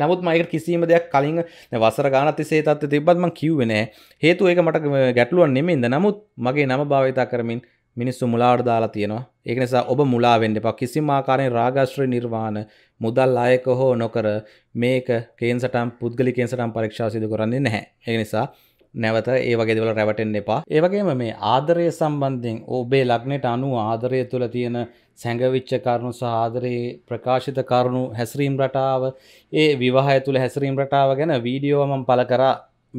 නමුත් මයක කිසිීම දෙයක් කලින් වසර ගානති සේතත් තිබත්ම කිව්වෙනෑ හේතු ඒක මට ගැටලුවන් නෙමෙන්ද නමුත් මගේ නම භාවිතා කරමින් මිනිස්සු මුලාට දාලා තියෙනවා ඒක නිසා ඔබ මුලා වෙන්න එපා කිසිම ආකාරයෙන් රාගාශ්‍රය නිර්වාණ මුදල් අයක හෝ නොකර මේක කේන්සටම් පුද්ගලි කේන්සටම් පරීක්ෂා සිදු කරන්නේ නැහැ ඒ නිසා නැවත ඒ වගේ දේවල් රැවටෙන්න එපා ඒ වගේම මේ ආදරය සම්බන්ධයෙන් ඔබේ ලග්නයට අනුව ආදරය තුළ තියෙන සැඟවිච්ච කරුණු සාදරයේ ප්‍රකාශිත කරුණු හැසිරීම් රටාව ඒ විවාහය තුළ හැසිරීම් රටාව ගැන වීඩියෝමම් පල කර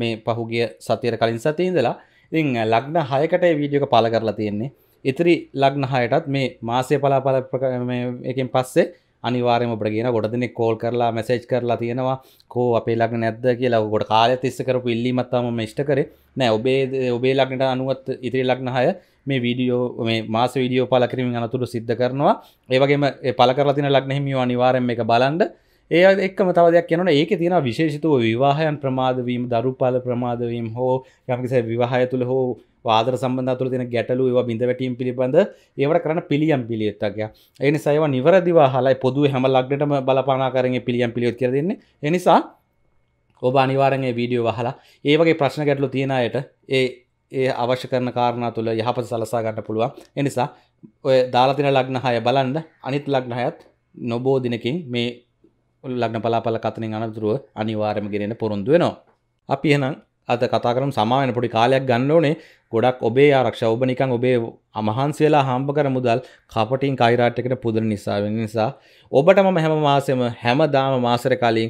මේ පහුගිය සතියට කලින් සතියඉඳලා ඉතිං ලග්න හයකට වීඩියෝක පල කරලා තියෙන්නේ ඉතිරි ලග්න හයටත් මේ මාසය පලාපල එකින් පස්සේ අනිවාරම ප්‍රගෙන ගොඩ දෙනෙ කෝල් කරලා මැසේජ් කරලා තියෙනවා කෝ අපේ ලක් නැද්ද කියලා ගොඩ කාලය තිස්ස කරපු ඉල්ලිමත්තාම මෂ්ට කරේ නෑ ඔබේ ඔබේ ලක්නට අනුවත් ඉතිරි ලක්න හය මේ වීඩියෝ මේ මාස වීඩියෝ පල කරමින් අනතුරු සිද්ධ කරනවා ඒවගේම පල කරලතින ලක්නෙහිමිය අනිවාරෙන් එක බලන්ඩ ඒ එක්ම තවදයක් යනන ඒක තියෙන විශේෂිතව විවාහයන් ප්‍රමාදවීම දරුපාල ප්‍රමාදවීම් හෝ යමිස විවාහය තුළ හෝ වාදර සම්බඳ තුළ තින ගැටලු ඒවා බිඳවැටීම් පිළිබඳ ඒවට කරන පිළියම් පිළියත්තක්ය එනි සයව නිවරදිවා හලයි පොදු හැම ලක්ඩටම බලපානා කරගේ පිළියම් පිළියොත් කරදන්නේ එනිසා ඔබ අනිවාරගේ වීඩියෝ වහලා ඒවගේ ප්‍රශ්න ගැටලු තියෙනයට ඒ ඒ අවශ්‍ය කරන කාරණ තුළ යහපත සලසා ගන්න පුළුවන් එනිසා ඔය දාලතින ලග්න හය බලන්ද අනිත් ලග්න හයත් නොබෝ දිනකින් මේ ලග්න පලාපල කතනින් අනතුරුව අනිවාර්යම ගෙනෙන පොරොන්දු වෙනවා අපි එහෙනම් අද කතා කරමු සමාවෙන පොඩි කාලයක් ගන්න ඕනේ ගොඩක් ඔබේ ආරක්ෂා ඔබ නිකන් ඔබේ අමහන්සියලා හම්බ කර මුදල් කපටින් කයිරාට් එකට පුදන නිසා වෙන නිසා ඔබට මම හැම මාසෙම හැමදාම මාසෙක කලින්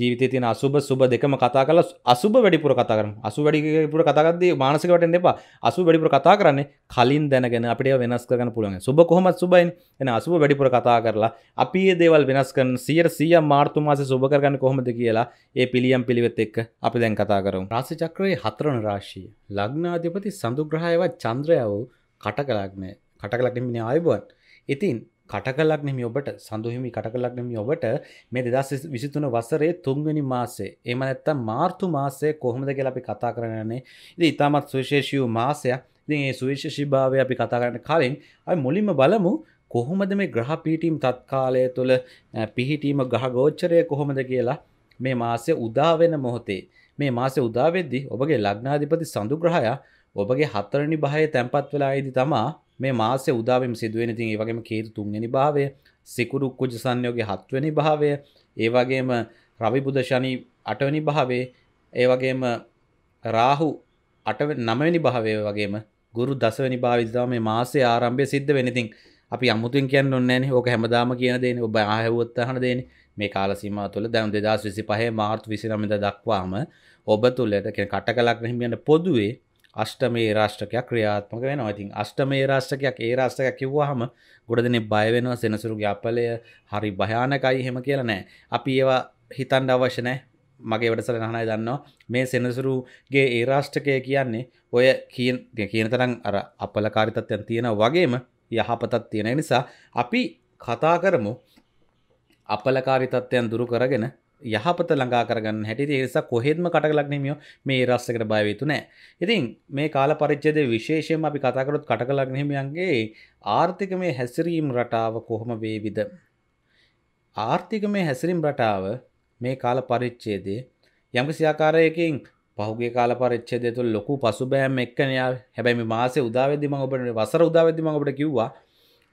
ජීවිතය තියෙන අසුබ සුබ දෙකම කතා කරලා අසුබ වැඩිපුර කතා කරමු. අසුබ වැඩිපුර කතා කරද්දී මානසික වටෙන්න එපා. අසුබ වැඩිපුර කතා කරන්නේ කලින් දැනගෙන අපිට ඒවා වෙනස් කරගන්න පුළුවන්. සුබ කොහොමද සුබයිනේ. එහෙනම් අසුබ වැඩිපුර කතා කරලා අපි මේ දේවල් වෙනස් කරන 100% මාර්තු මාසේ සුබ කරගන්නේ කොහොමද කියලා ඒ පිළියම් පිළිවෙත් එක්ක අපි දැන් කතා කරමු. රාශි චක්‍රයේ හතරවන රාශිය. ලග්නාධිපති සඳු ග්‍රහයවත් චන්ද්‍රයව කටක ලග්නය. කටක ලග්නෙ මිනේ ආයුබෝවන්. ඉතින් කටකලක් නෙමි ඔබට සඳුහිමි කටකලක් නෙමි ඔබට මේ දෙදස් විසිතුන වසරේ තුන්ගනි මාසේ එම ඇත්තම් මාර්තු මාසය කොහොමද කියලා අපි කතා කරන්නේ ඉති ඉතාමත් සුවිශේෂූ මාසයක් ඒ සුවිශෂි භාවය අපි කතා කරන්න කලින් අයි මුලින්ම බලමු කොහොමද මේ ග්‍රහ පිටීම් තත්කාලය තුළ පිහිටීම ගහ ගෝච්චරය කොහොමද කියලා මේ මාසය උදාවෙන මොහොතේ මේ මාසය උදාවෙද්දි ඔබගේ ලග්නාධිපති සඳුග්‍රහයා ඔබගේ හතරණි භාය තැන්පත් වෙලා අයිදි තමා මේ මාසේ උදාවම සිදුවෙන තින් ඒවගේම කේතු තුන්ගනි භාවය සිකුරු කුජ සංයෝගේ හත්වනි භාවය ඒවගේම රවිබුද ශනී අටවනි භාවේ ඒවගේම රාහු අටව නමවැනි භාවය වගේම ගුරු දසවැනි භාවිදාව මේ මාසේ ආරම්භය සිද්ධ වෙනතින් අපි අමුතුන් කියන්න ඔන්නෑන ඕක හැමදාම කියන දෙන ඔබ ආහැවොත්තහන දෙන මේ කාලසීම තුළ දැන් දෙදස් විසි පහේ මාර්තු විසිරමද දක්වාම ඔබ තුළට කෙන කට කලක් හිමියන්න පොදුවේ අෂ්ටමේ රාෂ්ටකයක් ක්‍රියාත්මක වෙන ඉතින් අෂ්ටමේ රාෂ්ටකයක් ඒ රාෂ්ටක කිව්වහම ගොඩදන බයවෙනවා සෙනසුරුගේ අපලය හරි භයානකයි හෙම කියලා නෑ අපි ඒවා හිතන්ඩ අවශ්‍ය නෑ මගේ වැඩසල නහනයි දන්නවා මේ සෙනසුරුගේ ඒ රාෂ්ටකය කියන්නේ ඔය කියෙන් කියන තරම් අර අපල කාරිතත්යන් තියෙන වගේම යහපතත් තියෙන නිසා අපි කතා කරමු අපලකාරි තත්ත්වයන් දුරු කරගෙන යහපත ළඟා කරගන්න හැටි ඒසා කොහෙත්ම කටකලක්නමියෝ මේ රස්සකට භයවේතු නෑ. ඉතින් මේ කාල පරිච්චද විශේෂයෙන් අපි කතාකරොත් කටකලක්නහිමියන්ගේ ආර්ථික මේ හැසිරීම් රටාව කොහොම වේවිද. ආර්ථික මේ හැසිරීම් රටාව මේ කාල පරිච්චේදේ යම්ක සියාකාරයකින් පහුගේ කාල පරිච්චේද තුළ ලොකු පසුබෑම් එක්කනයා හැබැයි මාසේ උදාවදදිම ඔබට වසර උදාවදදිම ඔබට කිව්වා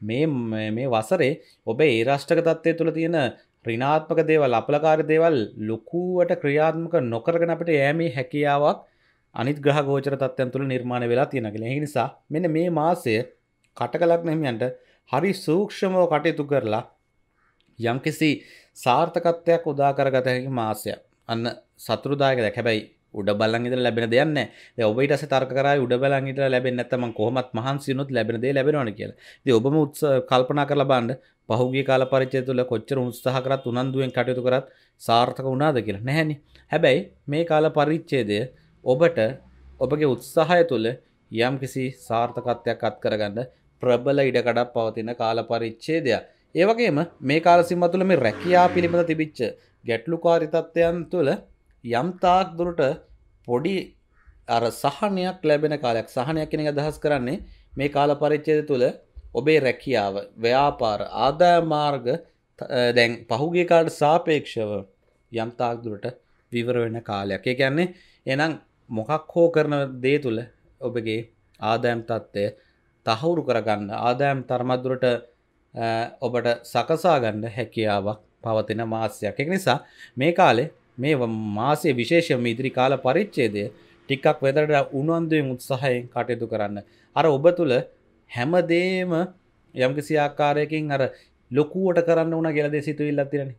මේ වසරේ ඔබ ඒ රාෂ්ටක තත්වය තුළ තියෙන රිනාත්මක දේවල් අපලකාර දේවල් ලොකුවට ක්‍රියාත්මක නොකරගෙන අපට යෑමේ හැකියාවක් අනිත් ග්‍රහ ගෝචර තත්ත්වයන් තුළ නිර්මාණය වෙලා තියෙන කියලා. ඒ නිසා මෙන්න මේ මාසය කටකලක් හිමියන්ට හරි සූක්ෂමව කටයුතු කරලා යම්කිසි සාර්ථකත්වයක් උදා කරගත හැකි මාසයක්. අන්න සතුරුදායක දෙයක්. හැබැයි උඩ බලන් ඉඳලා ලැබෙන දෙයක් නැහැ. දැන් ඔබ ඊට පස්සේ තර්ක කරායි උඩ බලන් ඉඳලා ලැබෙන්නේ නැත්නම් මං කොහොමත් මහන්සි වුණොත් ලැබෙන දේ ලැබෙනවනේ කියලා. ඉතින් ඔබම කල්පනා කරලා බලන්න පහුගිය කාල පරිච්ඡේදය තුළ කොච්චර උත්සාහ කරත් උනන්දුවෙන් කටයුතු කරත් සාර්ථක වුණාද කියලා නැහැනේ. හැබැයි මේ කාල පරිච්ඡේදය ඔබට ඔබගේ උත්සාහය තුළ යම්කිසි සාර්ථකත්වයක් අත් කරගන්න ප්‍රබල ඉඩකඩක් පවතින කාල පරිච්ඡේදයක්. ඒ වගේම මේ කාල සීමාව තුළ මේ රැකියාව පිළිබඳ තිබිච්ච ගැටලුකාරී තත්ත්වයන් තුළ යම් තාක් දුරට පොඩි අර සහනයක් ලැබෙන කාලයක් සහනයක් කියන එක අදහස් කරන්නේ මේ කාල පරිච්ඡේදය තුළ ඔබේ රැකියාව ව්‍යාපාර ආදාය මාර්ග දැන් පහුගේ කාඩ සාපේක්ෂව යම්තාක්දුරට විවර වෙන කාලයක් ඒ කියන්නේ එනම් මොකක් හෝ කරන දේ තුළ ඔබගේ ආදායම් තත්ත්වය තහවුරු කරගන්න ආදායම් තර්මදුරට ඔබට සකසාගන්න හැකියාවක් පවතින මාසයක් එක නිසා මේ කාලේ මේ මාසය විශේෂම ඉදිරි කාල පරිච්චේදය ටිකක් වෙදරට උනුවන්දුවෙන් උත්සාහයෙන් කටයුතු කරන්න අර ඔබ තුළ හැමදේම යම්කිසි ආකාරයකින් අර ලොකුවට කරන්න ඕන ගෙලද සිතුවිල්ලත් තිරන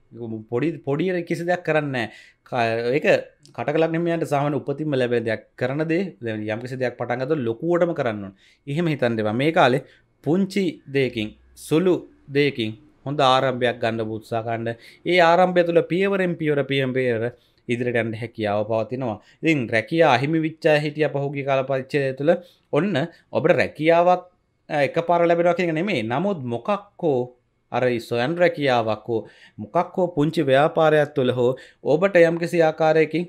පොඩි පොඩියර කිසි දෙයක් කරන්න ඒක කටලක්නමයන්ට සාමන උපතිම ලැබේ දෙයක් කරන දේ යම්කිසි දෙයක් පටන්ගත ලොකුවටම කරන්න එහෙම හිතන් දෙවා මේ කාලෙ පුංචි දෙයකින් සුළු දෙයකින් හොඳ ආරම්භයක් ගන්න බුත්සා කණ්ඩ ඒ ආරම්භය තුළ පියවරෙන් පියවර පියම්පේර ඉදිරිටන්ට හැකියාව පවතිනවා ඉතින් රැකයා අහිමි විච්චා හිටිය පහුගි කාල පරිච්චය තුළ ඔන්න ඔබට රැකියාවක් එක පර ලැබෙනවා කියන නෙමේ නමුත් මොකක්කෝ අර ස්වයන් රැකියාවක් හෝ මොකක් හෝ පුංචි ව්‍යාපාරයක් තුළ හෝ ඔබට යම්කිසි ආකාරයකින්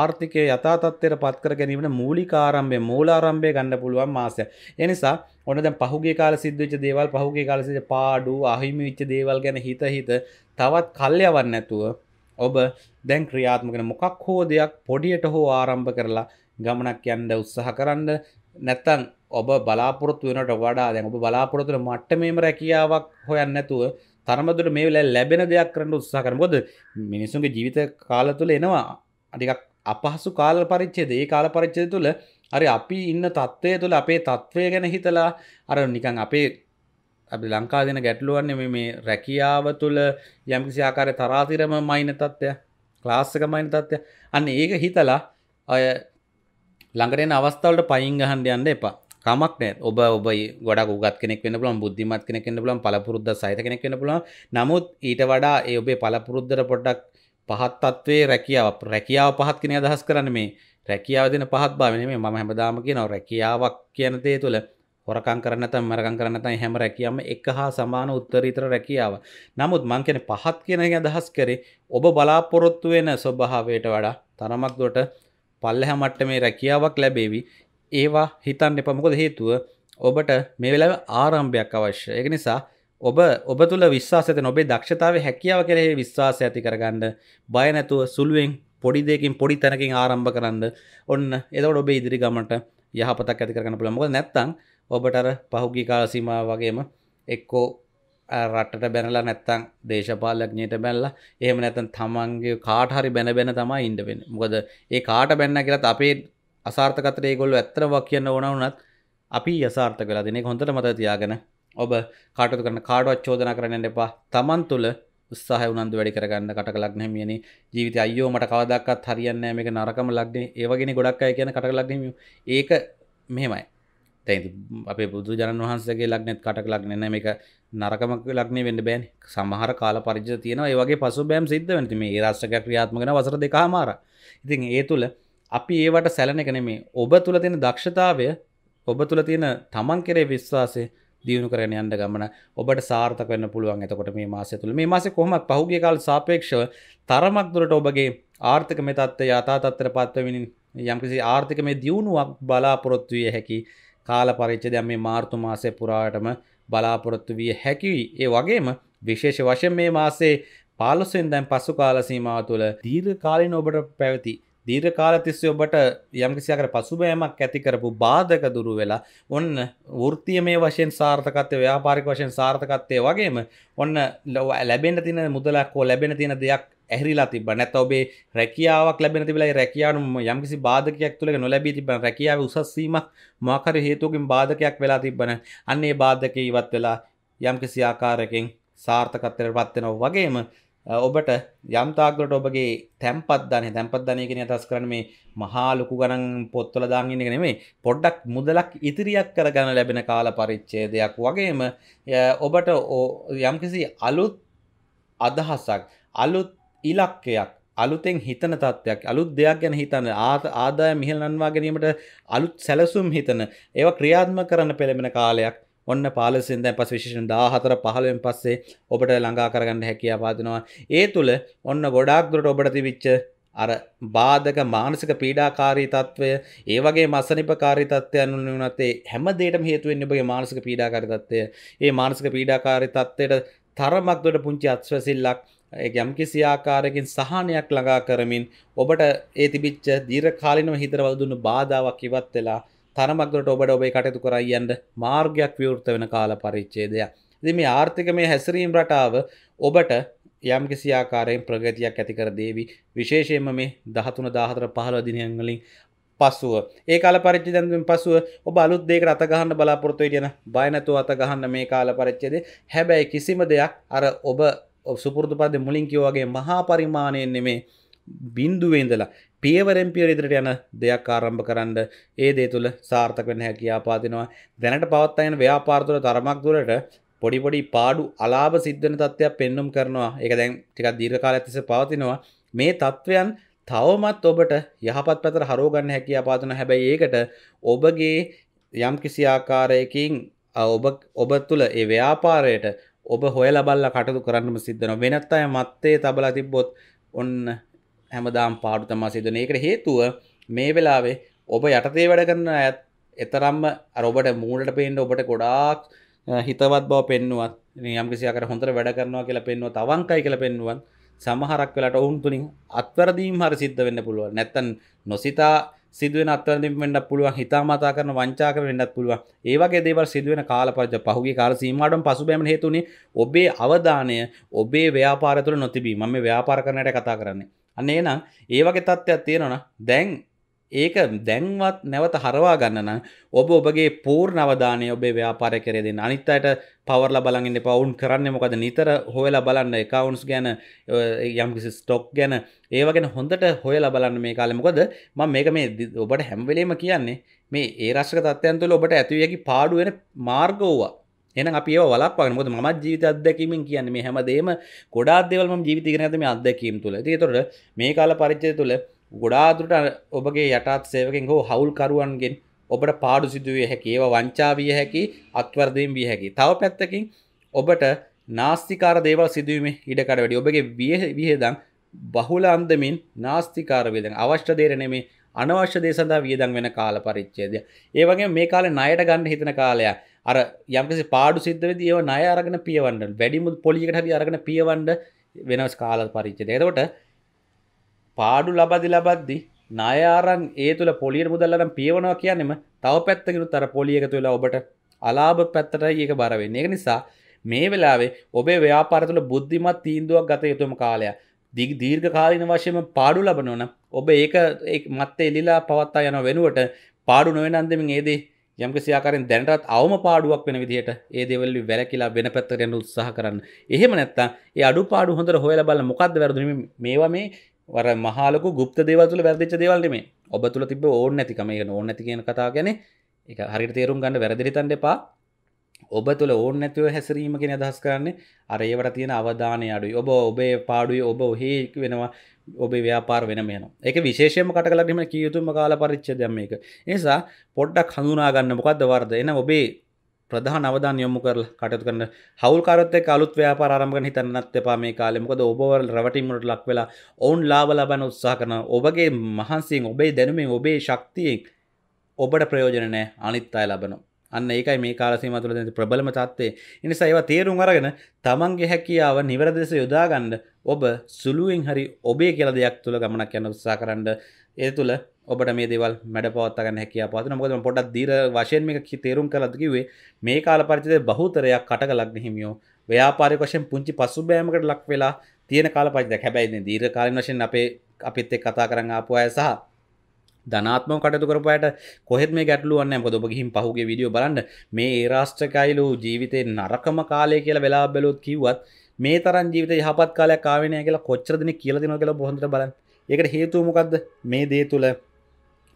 ආර්ථිකය යථාතත්වයට පත් කර ගැනීමට මූලිකාරම්භය මූලාරම්භය ගන්න පුළුවන් මාසය. ඒ නිසා ඔන්න දැන් පහුගිය කාලේ සිද්ධ වෙච්ච දේවල් පහුගිය කාලේ සිද්ධ පාඩු අහිමි වෙච්ච දේවල් ගැන හිත හිත තවත් කල් යවන්න නැතුව ඔබ දැන් ක්‍රියාත්මක වෙන මොකක් හෝ දෙයක් පොඩියට හෝ ආරම්භ කරලා ගමනක් යන්න උත්සාහ කරන්න නැත්නම් ඔබ බලාපොරොත්තු වෙනට වඩා දැන් ඔබ බලාපොරොත්තු වෙන මට්ටමේම රැකියාවක් හොයන්නේ නැතුව තරමදුර මේ වෙලාවේ ලැබෙන දෙයක් කරන්න උත්සාහ කරන මොකද මිනිසුන්ගේ ජීවිත කාල තුල එනවා ටිකක් අපහසු කාල පරිච්ඡේද. ඒ කාල පරිච්ඡේද තුල හරි අපි ඉන්න තත්ත්වය තුල අපේ තත්ත්වය ගැන හිතලා අර නිකන් අපේ අපි ලංකාව දෙන ගැටලුවන්නේ මේ මේ රැකියාව තුළ යම්කිසි ආකාරයේ තරාතිරම මයින් තත්ත්වය, ක්ලාස් එක මයින් තත්ත්වය. අන්න ඒක හිතලා අය ළඟට එන අවස්ථාවලට පයින් ගහන්න යන්න එපා. කමක්න ඔබ ඔබ ගොඩ ගත් කෙනෙක් වන්න පුලන් බුද්ධිමත් කෙනෙ කන්න පුලන් පලපුරුද්ද සහිත කෙනෙ කන්න පුලන් නමුත් ඊට වඩා ඒ ඔබේ පලපුරුද්දර පොඩ්ඩක් පහත්තත්වේ රැකියාව රැකියාව පහත් කෙන අදහස් කරන්න මේ රැකියාව දෙන පහත් භාවන මේ ම හැමදාම කියනව රැකියාවක් කියන දේ තුළ හොරකං කරනත මරකං කරනත හැම රැකියම එක හා සමාන උත්තරීතර රැකියාව නමුත් මං කියන පහත් කියන අදහස් කරේ ඔබ බලාපොරොත්තු වෙන ස්වභාවයට වඩා තරමක් දොට පල්ලහැ මට්ට මේ රැකියාවක් ලැබේවි ඒවා හිතන්න එපමකොද හේතුව ඔබට මේවෙලා ආරම්භයක් අවශ්‍ය එක නිසා ඔබ ඔබ තුළ විශ්වාසත නොබේ දක්ෂතාව හැකියාව කරෙහි විශ්වාස ඇති කරගන්න බයනැතුව සුළුවෙන් පොඩිදයකින් පොඩි තැනකින් ආරම්භ කරන්න ඔන්න එදවට ඔබේ ඉදිරි ගමට යහපතක් ඇති කරන්න පුළමො නැත්තං ඔබට අර පහුගි කාලසීම වගේම එක්කෝ රටට බැනලා නැත්තං දේශපාලඥයට බැල්ලා එහෙම නැතන් තමන්ගේ කාටහරි බැන බැන තමා ඉන්ඩවෙන මොකද ඒ කාට බැන්න කියලත් අපේ අසාර්ථකතර ගොල්ල ඇත්තරවා කියන්න ඕනවනත් අපි යසාර්ථ කලා දෙනෙ හොඳට මත තියාගෙන ඔබ කාටතු කරන කාඩුවත් චෝදන කරන්න එපා තමන් තුළ උත්සාහ උනන්දු වැඩි කරගන්න කට ලක්න මියන ජීවිත අයෝ මට කවදක්කත් හරියන්න මේක නරකම ලක්නේ ඒවගෙන ගොඩක් අය කියන කට ලක්නම ඒක මෙහෙමයි තැති අපේ බුදු ජන වහන්සගේ ලක්නෙත් කටක ලක්නන එක නරකමක ලක්නේ වෙන්න බෑන් සමහර කාල පරිජ තියෙන ඒවගේ පසු බෑම් සිද්ධ වනට මේ රශ්ක ක්‍රියාත්මගෙන වසර දෙකා මාර ඉතින් ඒ තුළ අපි ඒවට සැලන එක නෙමේ ඔබ තුළ තියෙන දක්ෂතාවය ඔබ තුළ තියෙන තමන් කෙරේ විශ්වාසය දියුණු කරන යන්න ගමන ඔබට සාර්ථක වෙන්න පුළුවන් එතකොට මේ මාසය තුළ මේ මාසේ කොහොමත් පහුගිය කාල සාපේක්ෂව තරමක් දුරට ඔබගේ ආර්ථික මේ තත්ත්වය යථා තත්ත්වයට පත්වෙමින් යම්කිසි ආර්ථික මේ දියුණුවක් බලාපොරොත්තු විය හැකි කාල පරිච්ඡේදය මේ මාර්තු මාසය පුරාටම බලාපොරොත්තු විය හැකි ඒ වගේම විශේෂ වශයෙන් මේ මාසේ 15 වෙනිදාන් පසු කාල සීමාව තුළ දීර්ඝ කාලින ඔබට පැවති දීර්ඝ කාල තිස්සේ ඔබට යම්කිසි ආකාර පසුබෑමක් ඇති කරපු බාධක දුරු වෙලා ඔන්න වෘත්තීයමය වශයෙන් සාර්ථකත්වය ව්‍යාපාරික වශයෙන් සාර්ථකත්වය වගේම ඔන්න ලැබෙන්න තියෙන මුදලක් හෝ ලැබෙන්න තියෙන දෙයක් ඇහිරිලා තිබ නැත ඔබේ රැකියාවක් ලැබෙන තිබලා රැකියාවු යම්කිසි බාධකයක් තුළ නොලැබී තිබෙන රැකියාව උසස්සීමක් මොකර හේතුවකින් බාධකයක් වෙලා තිබෙන අන්නේ බාධක ඉවත් වෙලා යම්කිසි ආකාරයකින් සාර්ථකත්වයට පත් වෙනවා වගේම ඔබට යම්තාක්ලට ඔබගේ තැම්පත්ධනය තැම්පත්ධනය කෙන අදස් කරන මේ මහා ලොකු ගණන් පොත්තොල දාංගන්නක නෙමේ පොඩ්ඩක් මුදලක් ඉතිරියක් කරගන ලැබෙන කාල පරිච්චේ දෙයක් වගේම ඔබට යම්කිසි අලුත් අදහසක් අලුත් ඉලක්කයක් අලුතෙන් හිතන තත්ත්වයක් අලුත් දෙයක් ගැන හිතන්න ආදාය මිහල් නන්වා ගැනීමට අලුත් සැලසුම් හිතන ඒව ක්‍රියාත්ම කරන්න පෙළඹෙන කාලයක් ඔන්න පාලසින්ද පස් විශෂන් දාහතර පහලුවෙන් පස්සේ ඔබට ළඟා කරගන්න හැකියා පාතිනවා ඒ තුළ ඔන්න ගොඩාක් දුරට ඔබට තිවිච්ච අර බාධක මානසික පීඩාකාරී තත්ත්වය ඒ වගේ මසනිපකාරී තත්ත්වයන් වුණත් ඒ හැම දෙයකටම හේතු වෙන්නේ ඔබගේ මානසික පීඩාකාරී තත්ත්වය. ඒ මානසික පීඩාකාරී තත්ත්වයට තරමක් දුරට පුංචි අත්වැසිල්ලක් යම්කිසි ආකාරයකින් සහනයක් ළඟා කරමින් ඔබට ඒ තිබිච්ච දීර්ඝ කාලිනව හිතරවල දුන්න බාධාවක් ඉවත් වෙලා තරමක්දට ඔබට ඔබේ කටයුතු කරයියන්ට මාර්ගයක් විවෘත වෙන කාල පරිච්චේදයක්. දෙ මේ ආර්ථික මේ හැසිරීම් රටාව ඔබට යම් කිසි ආකාරයෙන් ප්‍රගතියක් ඇතිකර දේවි විශේෂයෙන්ම මේ දහතුන දාහතර පහළ දිනයංගලින් පසුව ඒ කාල පරිච්චිදන්ෙන් පසුව ඔබ අලුත්දේක අතගහන්න බලාපොරොත්තුවයි කියන බයනැතුව අතගහන්න මේ කාල පරිච්චේද හැබැයි කිසිම දෙයක් අර ඔබ සුපුරදු පද මුලින් කිව්වගේ මහා පරිමාණයෙන් නෙමේ බින්දුවේඳලා පියවරෙන් පියර ඉදිරිට යන දෙයක් ආරම්භ කරන්න ඒ දේ තුළ සාර්ථක වෙන හැකියාව පාදිනවා දැනට පවත්වා යන ව්‍යාපාර තුළ තරමක් දුරට පොඩි පොඩි පාඩු අලාභ සිද්ධ වෙන තත්ත්වයක් පෙන්눔 කරනවා ඒක දැන් ටිකක් දීර්ඝ කාලයක් තිස්සේ පවතිනවා මේ තත්ත්වයන් තවමත් ඔබට යහපත් පැතර හරෝ ගන්න හැකියාව පාදිනවා හැබැයි ඒකට ඔබගේ යම් කිසි ආකාරයකින් ඔබ ඔබ තුළ ඒ ව්‍යාපාරයට ඔබ හොය ලබල්ලා කටයුතු කරන්නම සිද්ධ වෙනවා වෙනත් අය මත්තේ තබලා තිබ්බොත් ඔන්න හැමදාම් පාඩු තමා සිදන ඒකට හේතුව මේ වෙලාවේ ඔබ යටතේ වැඩ කරන ඇත් එතරම්ම අරොබට මූලට පේන්ඩ ඔබට ගොඩාක් හිතවත් බව පෙන්නුවත් යම්කිසිකට හොඳර වැඩ කරනවා කියලා පෙන්නුව තවංකයි කියල පෙන්නුවන් සමහරක් වෙලට ඔවුන් තුළින් අත්වරදීම් හර සිද්ධ වෙන්න පුළුවන් නැත්තන් නොසිතා සිදුවෙන අත්වරදිම වෙන්නක් පුළුවන් හිතාමතා කරන වංචා කර වෙන්නත් පුළුවන් ඒ වගේ දේවල් සිදුවෙන කාලපරජ පහුගේ කාල සීමාටම පසුබෑම හේතුනේ ඔබේ අවධානය ඔබේ ව්‍යාපාර තුළ නොතිබී මම ව්‍යාපාර කරන්නට කතා කරන්නේ අන්නේ නම් ඒවගේ තත්ත්වයක් තියෙනවන දැන් ඒක දැන්වත් නැවත හරවා ගන්න නම් ඔබ ඔබගේ පූර්ණ අවධානය ඔබේ ව්‍යාපාරය කරේ දෙන්න. අනිත් අයට පවර්ලා බලන් ඉන්න එපා. වුන් කරන්නේ මොකද? නිතර හොයලා බලන්න accounts ගැන යම් කිසි stock ගැන ඒව ගැන හොඳට හොයලා බලන්න මේ කාලේ. මොකද මම මේක මේ ඔබට හැම වෙලෙම කියන්නේ මේ ඒ රාශික තත්ත්වයන් තුළ ඔබට ඇතිවියකි පාඩු වෙන මාර්ග වුණා. එන අපේ වලක් මොද ම ජීවිත අදැකීමෙන් කියන්න මේ හැමදේම ගොඩාදවල්ම ජීවිතගෙනනතම අදැකීම් තුළ තිතොට මේ කාල පරිච්චය තුළ ගොඩාදුරට ඔබගේ යටත් සේවකෙන් හෝ හවුල්කරුවන්ගෙන් ඔබට පාඩු සිදුවිය හැකි ඒව වංචාවිය හැකි අත්වර්දයෙන් විය හැකි තව පැත්තකින් ඔබට නාස්තිකාර දේවල් සිදුවීම ඉඩකඩ වැඩි ඔබගේ විය වියදන් බහුල අන්දමින් නාස්තිකාරවේදන් අවශ්‍ය දේරනෙමේ අනවශ්‍ය දේ සඳහා වියදම් වෙන කාල පරිච්ඡේදය. ඒ වගේම මේ කාලේ ණයට ගන්න හිතන කාලය. අර යම්කිසි පාඩු සිද්ධ වෙද්දී ඒව ණය අරගෙන පියවන්න. වැඩිම පොලියකට හරි අරගෙන පියවන්න වෙනස් කාල පරිච්ඡේදය. එතකොට පාඩු ලබදි ලබද්දි ණය අරන් ඒ තුල පොලියට මුදල් අරන් පියවනවා කියන්නේම තව පැත්තකිනුත් අර පොලිය එකතු වෙලා ඔබට අලාභ පැත්තටයි ඒක බර වෙන්නේ. ඒක නිසා මේ වෙලාවේ ඔබේ ව්‍යාපාර තුළ බුද්ධිමත් තීන්දුවක් ගත යුතුම කාලයක්. දීර්ඝකාලීන වශයෙන් පාඩු ලබනවන ඔබ ඒක මත්තේ එලිලා පවත්තා යන වෙනුවට පාඩු නොවෙනන්දමින් ඒදේ යම්කිසියාකාරෙන් දැනටත් අවම පාඩුවක් වෙන විදිහට ඒ දෙවල්ලි වැලකිලා වෙන පැත්තට යන්න උත්සාහ කරන්න. එහෙම නැත්තම් ඒ අඩුපාඩු හොඳට හොයලා බලලා මොකද්ද වැරදුනේ මේවා මේ වර මහලක ගුප්ත දේවල් තුළ වැරදිච්ච දේවල් නෙමේ. ඔබ තුල තිබ්බ ඕන නැතිකම ඒක ඕන නැති කියන කතාව ගැන ඒක හරියට තේරුම් ගන්න වැරදිලි තන්න එපා. ඔබ තුළ ඕන් නැතිව හැසිරීම කෙන අදහස් කරන්නේ අර ඒවට තියෙන අවධානය අඩුයි ඔබ ඔබේ පාඩුයි ඔබ ඔහෙක් වෙනවා ඔබේ ව්‍යාපාර වෙන මෙන එක විශේෂම කටකලටම කියයුතුම කාල පරිච්චදම එක නිසා පොඩ්ඩක් හඳුනාගන්න මොකක්ද වර්ද එන ඔබේ ප්‍රධාන අවධාන යොමු කරලා කටයුතු කරන හවුල් කාරොත්තේ අලුත් ව්‍යාපාර ආරම්භ කරන හිතන්නත් එපා මේ කාලේ මොකද ඔබවල රැවටීමකට ලක් වෙලා ඔවුන් ලාභ ලබන්න උත්සාහ කරන ඔබගේ මහන්සියෙන් ඔබේ දැනුමෙන් ඔබේ ශක්තියෙන් ඔබට ප්‍රයෝජන නැහැ අනිත් අය ලබනවා අන්න ඒකයි මේ කාලසීම තුළ දෙන ප්‍රබලම තත්ත්වය. ඒ නිසා ඒවා තේරුම් අරගෙන තමන්ගේ හැකියාව නිවැරදි ලෙස යොදා ගන්න ඔබ සුළුවෙන් හරි ඔබේ කියලා දෙයක් තුළ ගමනක් යන්න උත්සාහ කරන්න. ඒ තුළ ඔබට මේ දේවල් මැඩ පවත්වා ගන්න හැකියාව පවතින. මොකද මම පොඩ්ඩක් දීර වශයෙන් මේක තේරුම් කළාද කිව්වේ මේ කාල පරිච්ඡේදයේ බහුතරයක් කටකලග්න හිමියෝ ව්‍යාපාරික වශයෙන් පුංචි පසුබෑමකට ලක් වෙලා තියෙන කාල පරිච්ඡේදයක්. හැබැයි දීර්ඝ කාලින වශයෙන් අපේ අපිත් එක්ක කතා කරන් ආපු අය සහ ධනාත්ම කටතු කරපයට කොහෙත් මේ ගැටලුවන්න පොදොපගහිම් පහුගේ විඩියෝ බලන්න මේ රාෂ්ට්‍රකයිලු ජීවිතය නරකම කාලය කියලා වෙලා බැලොත් කිව්වත් මේ තරන් ජීවිත යහපත් කාලය කාවනය කියලා කොච්චරදන කියලදින කියලා බොහොඳට බලන්න එකට හේතුමකක්ද මේ දේ තුළ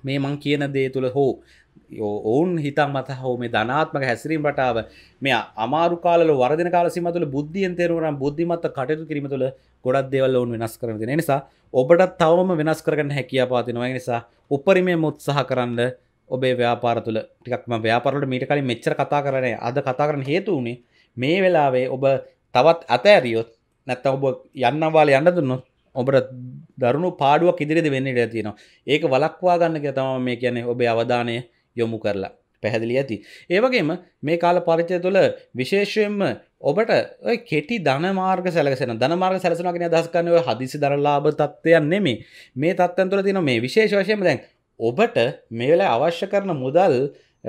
මේ මං කියන දේ තුළ හෝ ඔවුන් හිතන් මත හෝ මේ ධනාත්මක හැසිරීම රටාව මෙ අමාරු කාල වරද කාලසිමතුල බුද්ධියන් තේරුවනම් බුද්ධිමත්ත කටයුතු කිරීම තුළ ගොඩක් දෙවල් ඔවුන් වෙනස් කරන දෙන නිසා ඔබට තවම වෙනස් කරගන්න හැකිය පාතිනවා නිසා උපරිමය මුත්සාහ කරන්න ඔබේ ව්‍යාපාර තුළ ටිකක්ම ව්‍යාපරට මීට කලින් මෙච්චර කතා කරනය අද කතා කරන හේතු වුණේ මේ වෙලාවේ ඔබ තවත් අතඇරියොත් නැත්ත ඔබ යන්නවාල යන්න දුන්නොත් ඔබට දරුණු පාඩුවක් ඉදිරිද වෙන්නට ඇතිනවා ඒක වලක්වා ගන්න තම මේ කියන්නේ ඔබේ අවධානය යොමු කරලා පැහැදිලි ඇති. ඒවගේම මේ කාල පරිචය තුළ විශේෂයෙන්ම ඔබට කෙටි ධනමාර්ග සැලසෙන ධනමාර්ග සැලසනගෙන අදස්කන්නව හදිසි දරලාබ තත්ත්වයන් නෙමේ මේ තත්ත්වන්තුර තින මේ විශේෂ වශයෙන් දැන් ඔබට මේවෙල අවශ්‍ය කරන මුදල්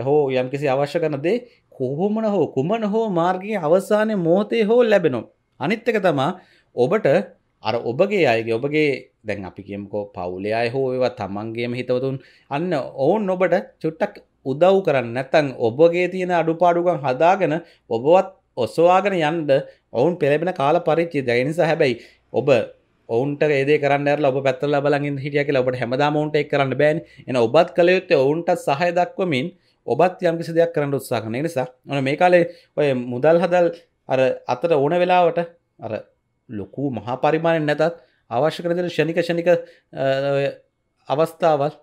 හෝ යම් කිසි අවශ්‍ය කරන දේ කොහොමන හෝ කුමන හෝ මාර්ගගේ අවසානය මෝතේ හෝ ලැබෙනො අනිත්තක තමා ඔබට අර ඔබගේ අයගේ ඔබගේ දැන් අපි කියමකෝ පවුලේ අය හෝ ඒවා තමන්ගේම හිතවතුන් අන්න ඔවුන් ඔබට චුට්ටක් උදව් කරන්න නැතන් ඔබගේ තියෙන අඩුපාඩුකම් හදාගෙන ඔබවත් ඔස්වාගෙන යන්ඩ ඔවුන් පෙළබෙන කාල පරිච්චි දැනිසා හැබැයි ඔබ ඔවන්ට ඒද කරන්න ඔබ පැත්තල බලගින් හිටිය කියලා ඔබට හැමදා ඔවන්ට එක් කරන්න බෑන් එන ඔබත් කළයුත්තේ ඔවුන්ට සහය දක්වමින් ඔබත් යම් කිසි දෙයක් කරන්න උත්සාහන නිසා ඕන මේ කාලේ ඔය මුදල් හදල් අර අතට ඕන වෙලාවට අර ලොකු මහා පරිමාණයෙන් නැතත් අවශ්‍ය කරදර ෂණික ෂණික අවස්ථාවල්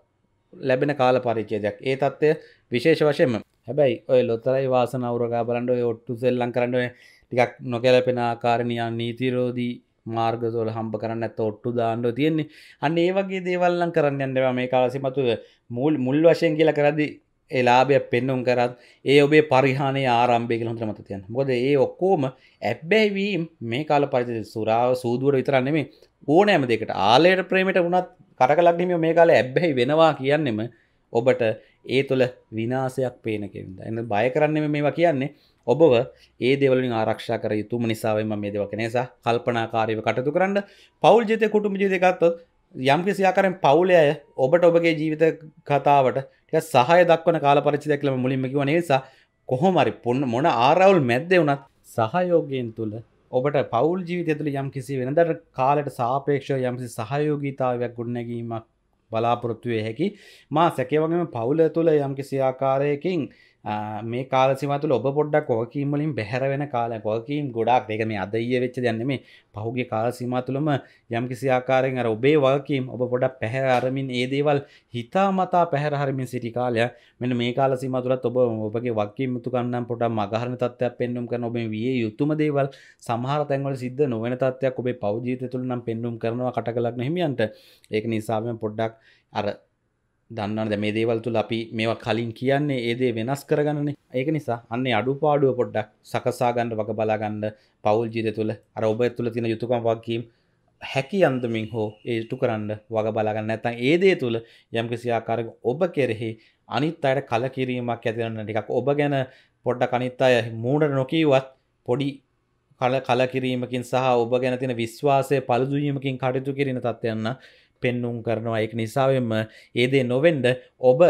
ලැබෙන කාල පරිච්චේදයක් ඒ තත්ත්වය විශේෂ වශයෙන්ම හැබැයි ඔය ලොතරයි වාසන අවරගා බලන්ඩ ඔට්ටු සෙල්ලං කරන්න ටිකක් නොකැලපෙන ආකාරණයන් නීතිරෝධී මාර්ගසෝල හම්බ කරන්න ඇත ඔට්ටු දාණ්ඩෝ තියෙන්නේ අන්න ඒ වගේ දේවල්ලන් කරන්න යන්නවා මේ කාලසිමතුව මුල් මුල් වශයෙන් කියලා කරදි එලාභයක් පෙන්නුම් කරත් ඒ ඔබේ පරිහානය ආරම්භය කළ හොඳ මතතියන් මොද ඒ ඔක්කෝම ඇබ්බැයිවීම් මේ කාල පරිත සුරාව සූදුවර විතරන්නෙම ඕනෑම දෙකට ආලයට ප්‍රේමට වුණත් කරකලක්නම මේ කාල ඇබ්බැහි වෙනවා කියන්නෙම ඔබට ඒ තුළ විනාසයක් පේනකෙන්ද එන්න බය කරන්නෙම මේවා කියන්නේ ඔබව ඒ දෙවලින් ආරක්ෂා කර යුතුම නිසාවෙන් මේ දෙවක නිසා කල්පනාකාරීව කටතු කරන්න පවුල් ජතය කුටුම ජීතකත්තොත් යම් කිසියාකරෙන් පවුලය ඔබට ඔබගේ ජීවිත කතාවට ටික සහය දක්වන කාල පරිච්ඡේදයක් කියලා මුලින්ම කිව්වා නිසා කොහොම හරි මොන ආරවුල් මැද්දේ වුණත් සහයෝගයෙන් තුල ඔබට පෞල් ජීවිතය තුළ යම් කිසි වෙනදට කාලට සාපේක්ෂව යම්සි සහයෝගීතාවයක් ගොඩනැගීමක් බලාපොරොත්තුවේ හැකි මා සැකවගේම පවුල තුළ යම් කිසි ආකාරයකින් මේ කාලසිමතුල ඔබ පොඩ්ඩක් ඕකීම්වලින් බැහැරවෙන කාලයක් ඕකීම් ගොඩක් දෙක මේ අදඊය වෙච්ච දැන්න මේ පහුගේ කාලසිමතුළම යම්කිසි ආකාරෙන් අර ඔබේ වගකීම් ඔබ පොඩක් පැහැර අරමින් ඒ දේවල් හිතා මතා පැහැරහරමින් සිටි කාලය මෙන මේ කාලසිමතුලත් ඔබ ඔබගේ වගකීම් මුතුකන්නම් පොඩක් මගහරණ තත්ත්වයක් පෙන්නුම් කරන ඔබේ විය යුතුම දේවල් සමහර තැන්වල සිද්ධ නොවන තත්ත්වයක් ඔබේ පෞජීතය තුළ නම් පෙන්නුම් කරනවා කටකලක් නැහිමියන්ට ඒක නිසාම පොඩ්ඩක් අර දන්නන මේ දේවල්තුල අපි මේවා කලින් කියන්නේ ඒදේ වෙනස් කරගන්නන ඒක නිසා අන්නේ අඩුපාඩුව පොඩ්ඩක් සකසාගන්න වග බලාගන්න පවුල් ජීත තුළ අර ඔබ තුළ තින යුතුකම් වගේීම් හැකි අන්දමින් හෝ ඒටු කරන්න වග බලාගන්න ඇතන් ඒදේ තුළ යම්කිසියාකාරක ඔබ කෙරෙහි අනිත් අයට කලකිරීමක් ඇතිරන්න ටිකක් ඔබ ගැන පොඩ්ඩ කනිත් අය මූඩට නොකීවත් පොඩි කල කලකිරීමකින් සහ ඔබ ගැන තින විශ්වාසය පළදුීමකින් කටයුතු කිරෙන තත්වයන්න පෙන්නුම් කරනවා එක් නිසාවෙන්ම ඒදේ නොවෙන්ඩ ඔබ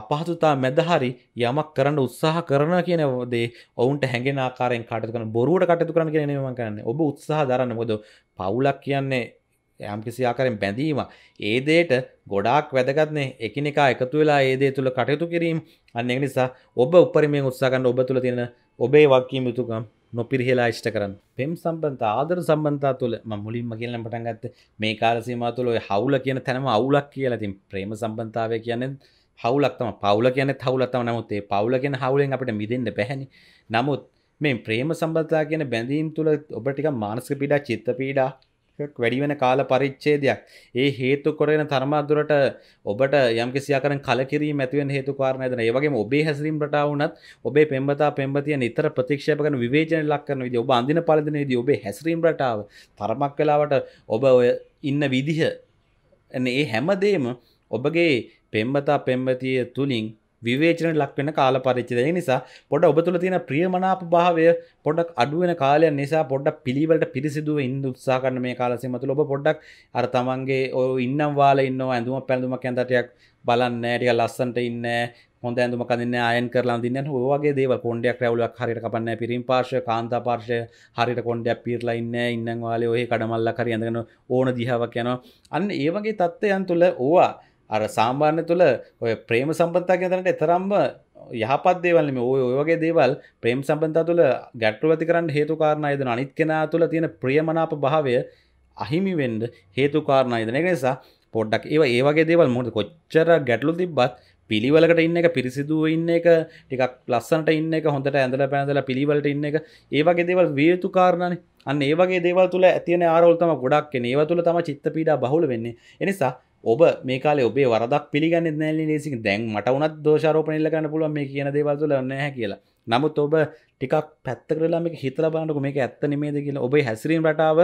අපහසුතා මැදහරි යමක් කරන්න උත්සාහ කරන කියනදේ ඔවුන්ට හැගෙන ආකාරෙන් කටකන බොරුවට කටතු කරන කියෙනම කරන්න ඔබ උත්සාහ දරන්න මොද පවුලක් කියන්නේ යම් කිසි ආකාරයෙන් බැඳීම ඒ දේට ගොඩාක් වැදගත්නේ එකිනෙකා එකතු වෙලා ඒ දේ තුල කටයුතු කිරීම අන්න ඒක නිසා ඔබ උපරිමයෙන් උත්සාහ ගන්න ඔබ තුල තියෙන ඔබේ වගකීම් යුතුකම් නොපිරිහෙලා ඉෂ්ට කරන්න පෙම් සම්බන්ධ ආදර සම්බන්ධතා තුළ ම මුලින්ම කියලන පටන් ගත්ත මේ කාලසීමා තුළ හවුල කියන තැනම අවුලක් කියලා තින් ප්‍රේම සම්බන්ධාවය කියන්නේ හවුලක්තම පවුල කියන හවුලත්තම නමුත්ඒ පවුල කියෙන හවුලෙන් අපට මිදෙන්ට පැහැණි නමුත් මේ ප්‍රේම සම්බන්ධතා කියන බැඳීම් තුළ ඔබටික මානස්ක පිඩා චිත්ත පීඩා වැඩි වෙන කාල පරිච්ඡේදයක්. ඒ හේතු කරගෙන තරමදුරට ඔබට යම්කිසියාකරන් කලකිරීම ඇති වෙන හේතු කාරණා දෙන. ඒ වගේම ඔබේ හැසිරීම් රටාව වුණත් ඔබේ පෙම්වතා පෙම්වතිය නිතර ප්‍රතික්ෂේප කරන විවේචන ලක් කරන විදිහ ඔබ අඳින පළඳින විදිහ ඔබේ හැසිරීම් රටාව තරමක් වෙලාවට ඔබ ඔය ඉන්න විදිහ ඒ හැමදේම ඔබගේ පෙම්වතා පෙම්වතිය තුලින් විවේචන ලක්වෙන කාල පරිච්චිදය නිසා පොඩ ඔබ තුළ තියෙන ප්‍රියමනාප භාවය පොඩක් අඩුවෙන කාලය නිසා පොඩ්ඩක් පිළිවලට පිරිසිදුව ඉන්ද උත්සා කරන මේ කාලසිමතුළ ඔබ පොඩ්ඩක් අර තමන්ගේ ඔය ඉන්නම් වාල ඉන්නවා ඇඳුම පැඳුම කැන්තටයක් බලන්න ටික ලස්සන්ට ඉන්න හොඳ ඇඳුම කඳන්න අයන් කරලා දින්න හෝගේ දේව කොන්ඩයක් රැවලක් හරිට කපන්න පිරිම් පාර්ශ කාන්ත පාර්ශය හරිට කොන්ඩයක් පිරලා ඉන්න ඉන්නවාලේ ඔහ කඩමල්ල කරි ඇඳගෙන ඕන දිහාවක් යනවා අන්න ඒවගේ තත්ත්වයන් තුළ ඕවා අර සාමාන්‍ය තුළ ඔය ප්‍රේම සම්බන්තා ගැතරට එතරම්ම යහපත් දේවල්ම ඔය ඔයගේ දේවල් ප්‍රේම් සම්බන්තා තුළ ගැට්ටු ඇති කරන්න හේතුකාරණයද අනිත් කෙනා තුළ තියෙන ප්‍රියමනාප භාවය අහිමිවෙන්ඩ හේතුකාරණයද නැ නිසා පොඩ්ඩක් ඒ ඒවගේ දේවල් මුොද කොච්චර ගැටලු තිබ්බත් පිළිවලට ඉන්න එක පිරිසිදුව ඉන්න එක ටිකක් ලස්සනට ඉන්න එක හොඳට ඇඳල පැඳල පිළිවලට ඉන්න එක ඒවගේ දේවල් වේතුකාරණන අන්න ඒවගේ දේවල් තුළ ඇතියන ආරවල්තම ගොඩක් ඒව තුළ තම චිත්ත පීඩා බහුල වෙන්නේ එනිසා ඔබ මේකාල ඔබේ වරදක් පිළිගන්න නෑ ලෙසි දැන් මට වනත් දෝෂරෝපනල්ල කන්න පුළුව මේ කියන දේවල්තුල නෑ කියලා නමුත් ඔබ ටිකක් පැත්ත කරලා මේක හිතලා බලන්නකො මේක ඇත්ත නෙමේද කියලා ඔබේ හැසිරීම රටාව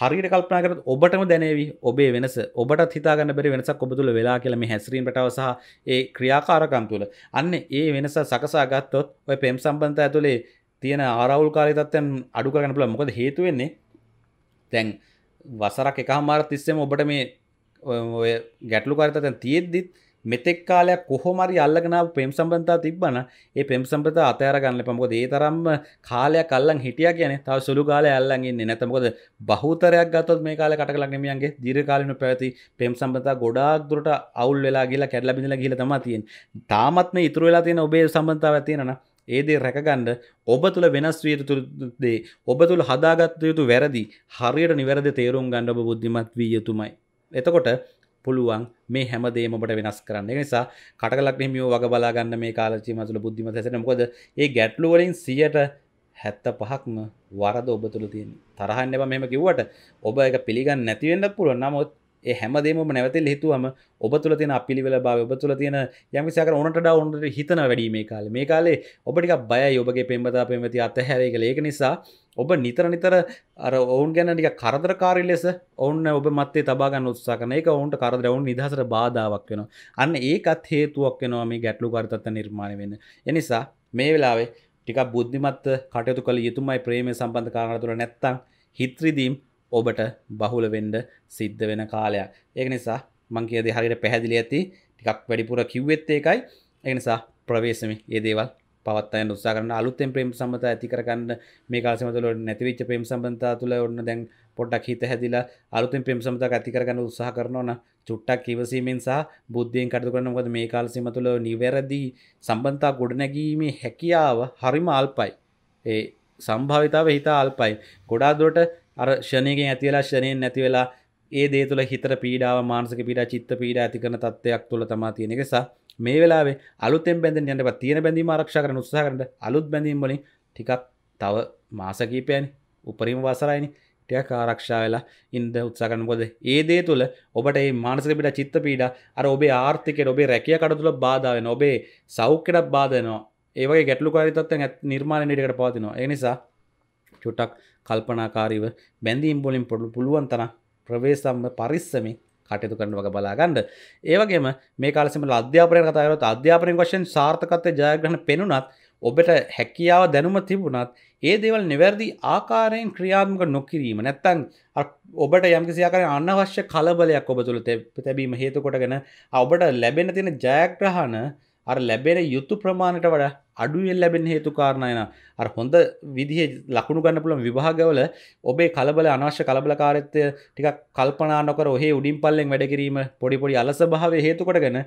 හරියට කල්පනා කරත් ඔබටම දැනේවි ඔබේ වෙනස ඔබට හිතාගන්න බැරි වෙනසක් ඔබ තුල වෙලා කියලා මේ හැසිරීම රටාව සහ ඒ ක්‍රියාකාරකම් තුල අන්න ඒ වෙනස සකසා ගත්තොත් ඔය පෙම් සම්බන්ධය ඇතුලේ තියෙන ආරවුල් කාලී තත්ත්වයන් අඩු කරගන්න පුළුවන් මොකද හේතු වෙන්නේ දැන් වසරක් එකහමාරක් තිස්සේම ඔබට මේ ඔය ගැටලු කරතතැන් තියෙද්දිත් මෙතෙක් කාලයක් කොහොමරි අල්ලගෙනාව පෙම් සම්බන්තා තිබ්බන ඒ පෙම් සම්පත අතෑර ගන්න පමො ඒ තරම් කාලයක් අල්ලන් හිටිය කියන තව සුළු කාල අල්ලන්ගේ නැතමකොද බහතරයක් ගතොත් මේ කාල කටලක්නමියන්ගේ දිරකාලන පැවති පෙම් සම්බතා ගොඩාක් දුරට අවුල් වෙලා කියලා කැඩල බිඳල ගිල තමතියෙන් තාමත්ම ඉතුර වෙලා තියෙන ඔබේ සම්බන්තාව තියෙනන ඒදේ රැකගණ්ඩ ඔබ තුළ වෙනස් වීරතුදේ ඔබ තුළ හදාගත්ත යුතු වැරදි හරියට නිවැරදි තේරුම් ගණඩ බුද්ධිමත් වී යුතුමයි එතකොට පුළුවන් මේ හැමදේ මට වෙනස් කරන්න නිසා කටලක් හිමියෝ වග බලාගන්න මේ කාලචි මතුල බුද්ධිම සැසන මොකද ඒ ගැට්ලුවලින් සියට හැත්ත පහක්ම වරද ඔබ තුළ තියෙන තරහන්න එබ මෙම කිව්වට ඔබ එක පිළිගන්න නැතිවෙන්න පුළුවන් නමුත් ඒ හැමදේම නැවතෙල් හිතුවම ඔබ තුළ තියෙන අපිළිවෙල බව ඔබ තුළ තියෙන යමිසාක ඕනට ඔන්ට හිතන වැඩි මේ කාලේ මේ කාලේ ඔබටික බය ඔබගේ පෙම්බතා පෙමති අතහැරේ කළ ඒක නිසා ඔබ නිතර නිතර අර ඔවුන් ගැන ටික කරදරකාරී ලෙස ඔවුන්න ඔබ මත්තේ තබාගන්න උත්සා කරන එක ඔවුන්ට කරදර ඔවුන් නිදහසට බාධාවක් වෙනවා අන්න ඒකත් හේතුවක් වෙනවා මේ ගැටලු කරතත්ත නිර්මාණය වෙන්න එනිසා මේ වෙලාවේ ටික බුද්ධිමත් කටයුතු කළ යුතුමයි ප්‍රේමය සම්බන්ධ කාරණ තුළ නැත්තං හිත්‍රදීම් ඔබට බහුල වෙන්ඩ සිද්ධ වෙන කාලයක් ඒක නිසා මං කියද හරිට පැහැදිලි ඇති ටිකක් වැඩිපුර කිව්වෙත්ත එකයි එනිසා ප්‍රවේශමි ඒදේවල් පවත්තයන් උත්සා කරන අලුත්තෙන් ප්‍රේම් සම්බත ඇති කරගන්න මේ කාලසමතුල නැතිවිච්ච ප්‍රේම් සම්බන්තා තුළ ඔන්න දැන් පොඩ්ඩක් හිත හැදිලා අලුතෙන් ප්‍රේම් සම්බතක් ඇති කරගන්න උත්සාහ කරනවන චුට්ටක් ඉවසීමෙන් සහ බුද්ධියෙන් කටයුතු කරන මොකද මේ කාලසීම තුළ නිවැරදි සම්බන්තා ගොඩනැගීමේ හැකියාව හරිම අල්පයි ඒ සම්භාවිතාව හිතා අල්පයි ගොඩාක් දුරට අර ෂණයකින් ඇතිවෙලා ෂණයෙන් නැතිවෙලා ඒ දේ තුළ හිතර පීඩාව මානසක පීඩා චිත්ත පීඩා ඇති කරන තත්ත්වයක් තුළ තමා තියෙන නිසා මේ වෙලාවේ අලුතෙන් බැඳෙන යන්න තියෙන බැඳීම ආරක්ෂා කරන්න උත්සාහ කරන්න අලුත් බැඳීම් වලින් ටිකක් තව මාස කිහිපයනි උපරිම වසරයිනි ටිකක් ආරක්ෂා වෙලා ඉන්න උත්සාහ කරන්න මොකද ඒ දේ තුළ ඔබට මේ මානසික පීඩා චිත්ත පීඩා අර ඔබේ ආර්ථිකයට ඔබේ රැකියා කඩ තුළ බාධා වෙනවා ඔබේ සෞඛ්‍යයට බාධා වෙනවා ඒ වගේ ගැටලුකාරී තත්ත්වයන් නිර්මාණය ඉදිරියට පවතිනවා ඒ නිසා චුට්ටක් කල්පනාකාරීව බැඳීම් බොලින් පොඩු පුළුවන් තරම් ප්‍රවේශම්ම පරිස්සමෙන් කටයුතු කරන වගේ බලා ගන්න. ඒ වගේම මේ කාලේ සම්බන්ධ අධ්‍යාපනය කතා කරලා අධ්‍යාපනයේ වශයෙන් සාර්ථකත්වයේ ජයග්‍රහණ පෙනුනත් ඔබට හැකියාව දැනුම තිබුණත් ඒ දේවල් නිවැරදි ආකාරයෙන් ක්‍රියාත්මක නොකිරීම නැත්තං ඔබට යම්කිසි ආකාරයෙන් අනවශ්‍ය කලබලයක් ඔබ තුළ තැබීම හේතු කොටගෙන ඔබට ලැබෙන තියෙන ජයග්‍රහණ අර ලැබෙන යුතු ප්‍රමාණයට වඩා අඩුවෙන් ලැබෙන් හේතු කාරණයන අර හොඳ විදිහ ලකුණු ගන්න පුළන් විභාගවල ඔබේ කලබල අනවශ්‍ය කලබලකාරත්වය ටික කල්පනානොකර ඔහේ උඩින් පල්ලෙන් වැඩකිරීම පොඩිපොඩි අලස භාව හේතුකොටගෙන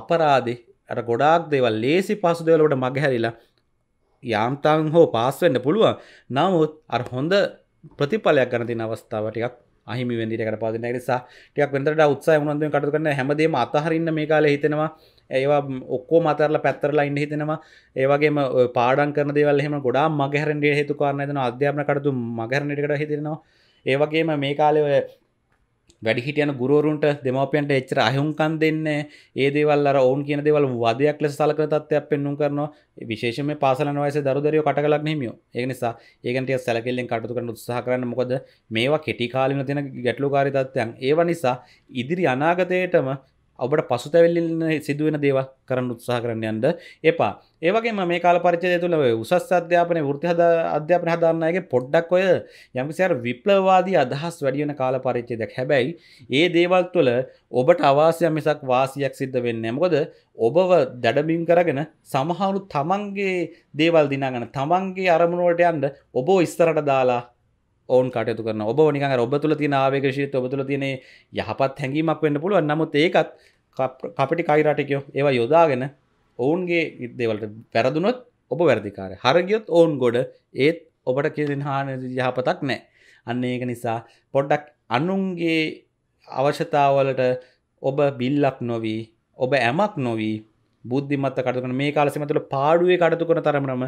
අපරාදි අර ගොඩාක් දෙවල් ලේසි පසු දෙවලට මගහැරිලා යාම්තන් හෝ පාස්වෙන්න පුළුවන් නමුත් අර හොඳ ප්‍රතිඵලයක් ගණතින අවස්ථාව ටිකක් අහිමි වෙදිට පාදන නිසා ටයක් වෙදට උත්සාහ උනන්දුව කටු කරන හැමදේම අතහරන්න මේ කාල හිතෙනවා ඒවා ඔක්කෝ මතරල පැත්තරලා ඉන්න හිතෙනවා ඒවගේම පාඩන් කරන දෙවල් හෙම ගොඩා මගහරන්ට හේතු කාරන දන අධ්‍යාපන කටතු මගරණටකට හිතෙනවා ඒවගේම මේ කාලව වැඩිහිටියන ගුරුවරුන්ට දෙමවපියන්ට එච්චර අහුම්කන් දෙන්න ඒ දේවල් අර ඔවුන් කියන දේවල් වදයක් ලෙස සලකන තත්ත්වයක් පෙන්වුම් කරනවා විශේෂම පාසලන වයස දරුදරියෝ කටකලක් නෙමියෝ ඒ නිසා ඒකට සැලකෙල්ලෙන් කටයුතු කරන උත්සාහ කරන්න මොකද මේවා කෙටි කාලින තියෙන ගැටලුකාරී තත්ත්වයන් ඒවා නිසා ඉදිරි අනාගතයටම ඔබට පසුතැවෙල්ලන්න සිදුවෙන දේව කරන්න උත්සාහ කරන්න යන්ද එපා ඒවගේ මේ කාල පරිචය තුළ උසස් අධ්‍යාපන ෘතිහද අධ්‍යාපන හදාරන්නයගේ පොඩ්ඩක් ඔය යමිසිර විප්ලවාදී අදහස් වැඩියන කාල පරිච්චේදක් හැබැයි ඒ දේවල් තුළ ඔබට අවාසය මිසක් වාසියක් සිද්ධ වෙන්න මොකද ඔබව දඩබිම් කරගෙන සමහරු තමන්ගේ දේවල් දිනාගන තමන්ගේ අරමුණුවට යන්ඩ ඔබෝ ඉස්තරට දාලා ඔවන් කටයතු කරන ඔබ නිකන් ඔබ තුළ තියෙන ආවේගශීලීත්වය ඔබ තුළ තියෙන යහපත් හැඟීමක් වෙන්න පුළුවන් නමුත් ඒකත් කපටි කයිරාටිකයෝ ඒවා යොදාගෙන ඔවුන්ගේ දේවලට වැරදුනොත් ඔබ වැරදිකාරය හරගියොත් ඔවුන් ගොඩ ඒත් ඔබට කියෙන් හාන යහපතක් නෑ අන්න ඒක නිසා පොඩ්ඩක් අනුන්ගේ අවශ්‍යතාවලට ඔබ බිල්ලක් නොවී ඔබ ඇමක් නොවී බුද්ධිමත්ත කටතුකන මේ කාලසිමතුළ පාඩුවේ කටතු කන තරමනම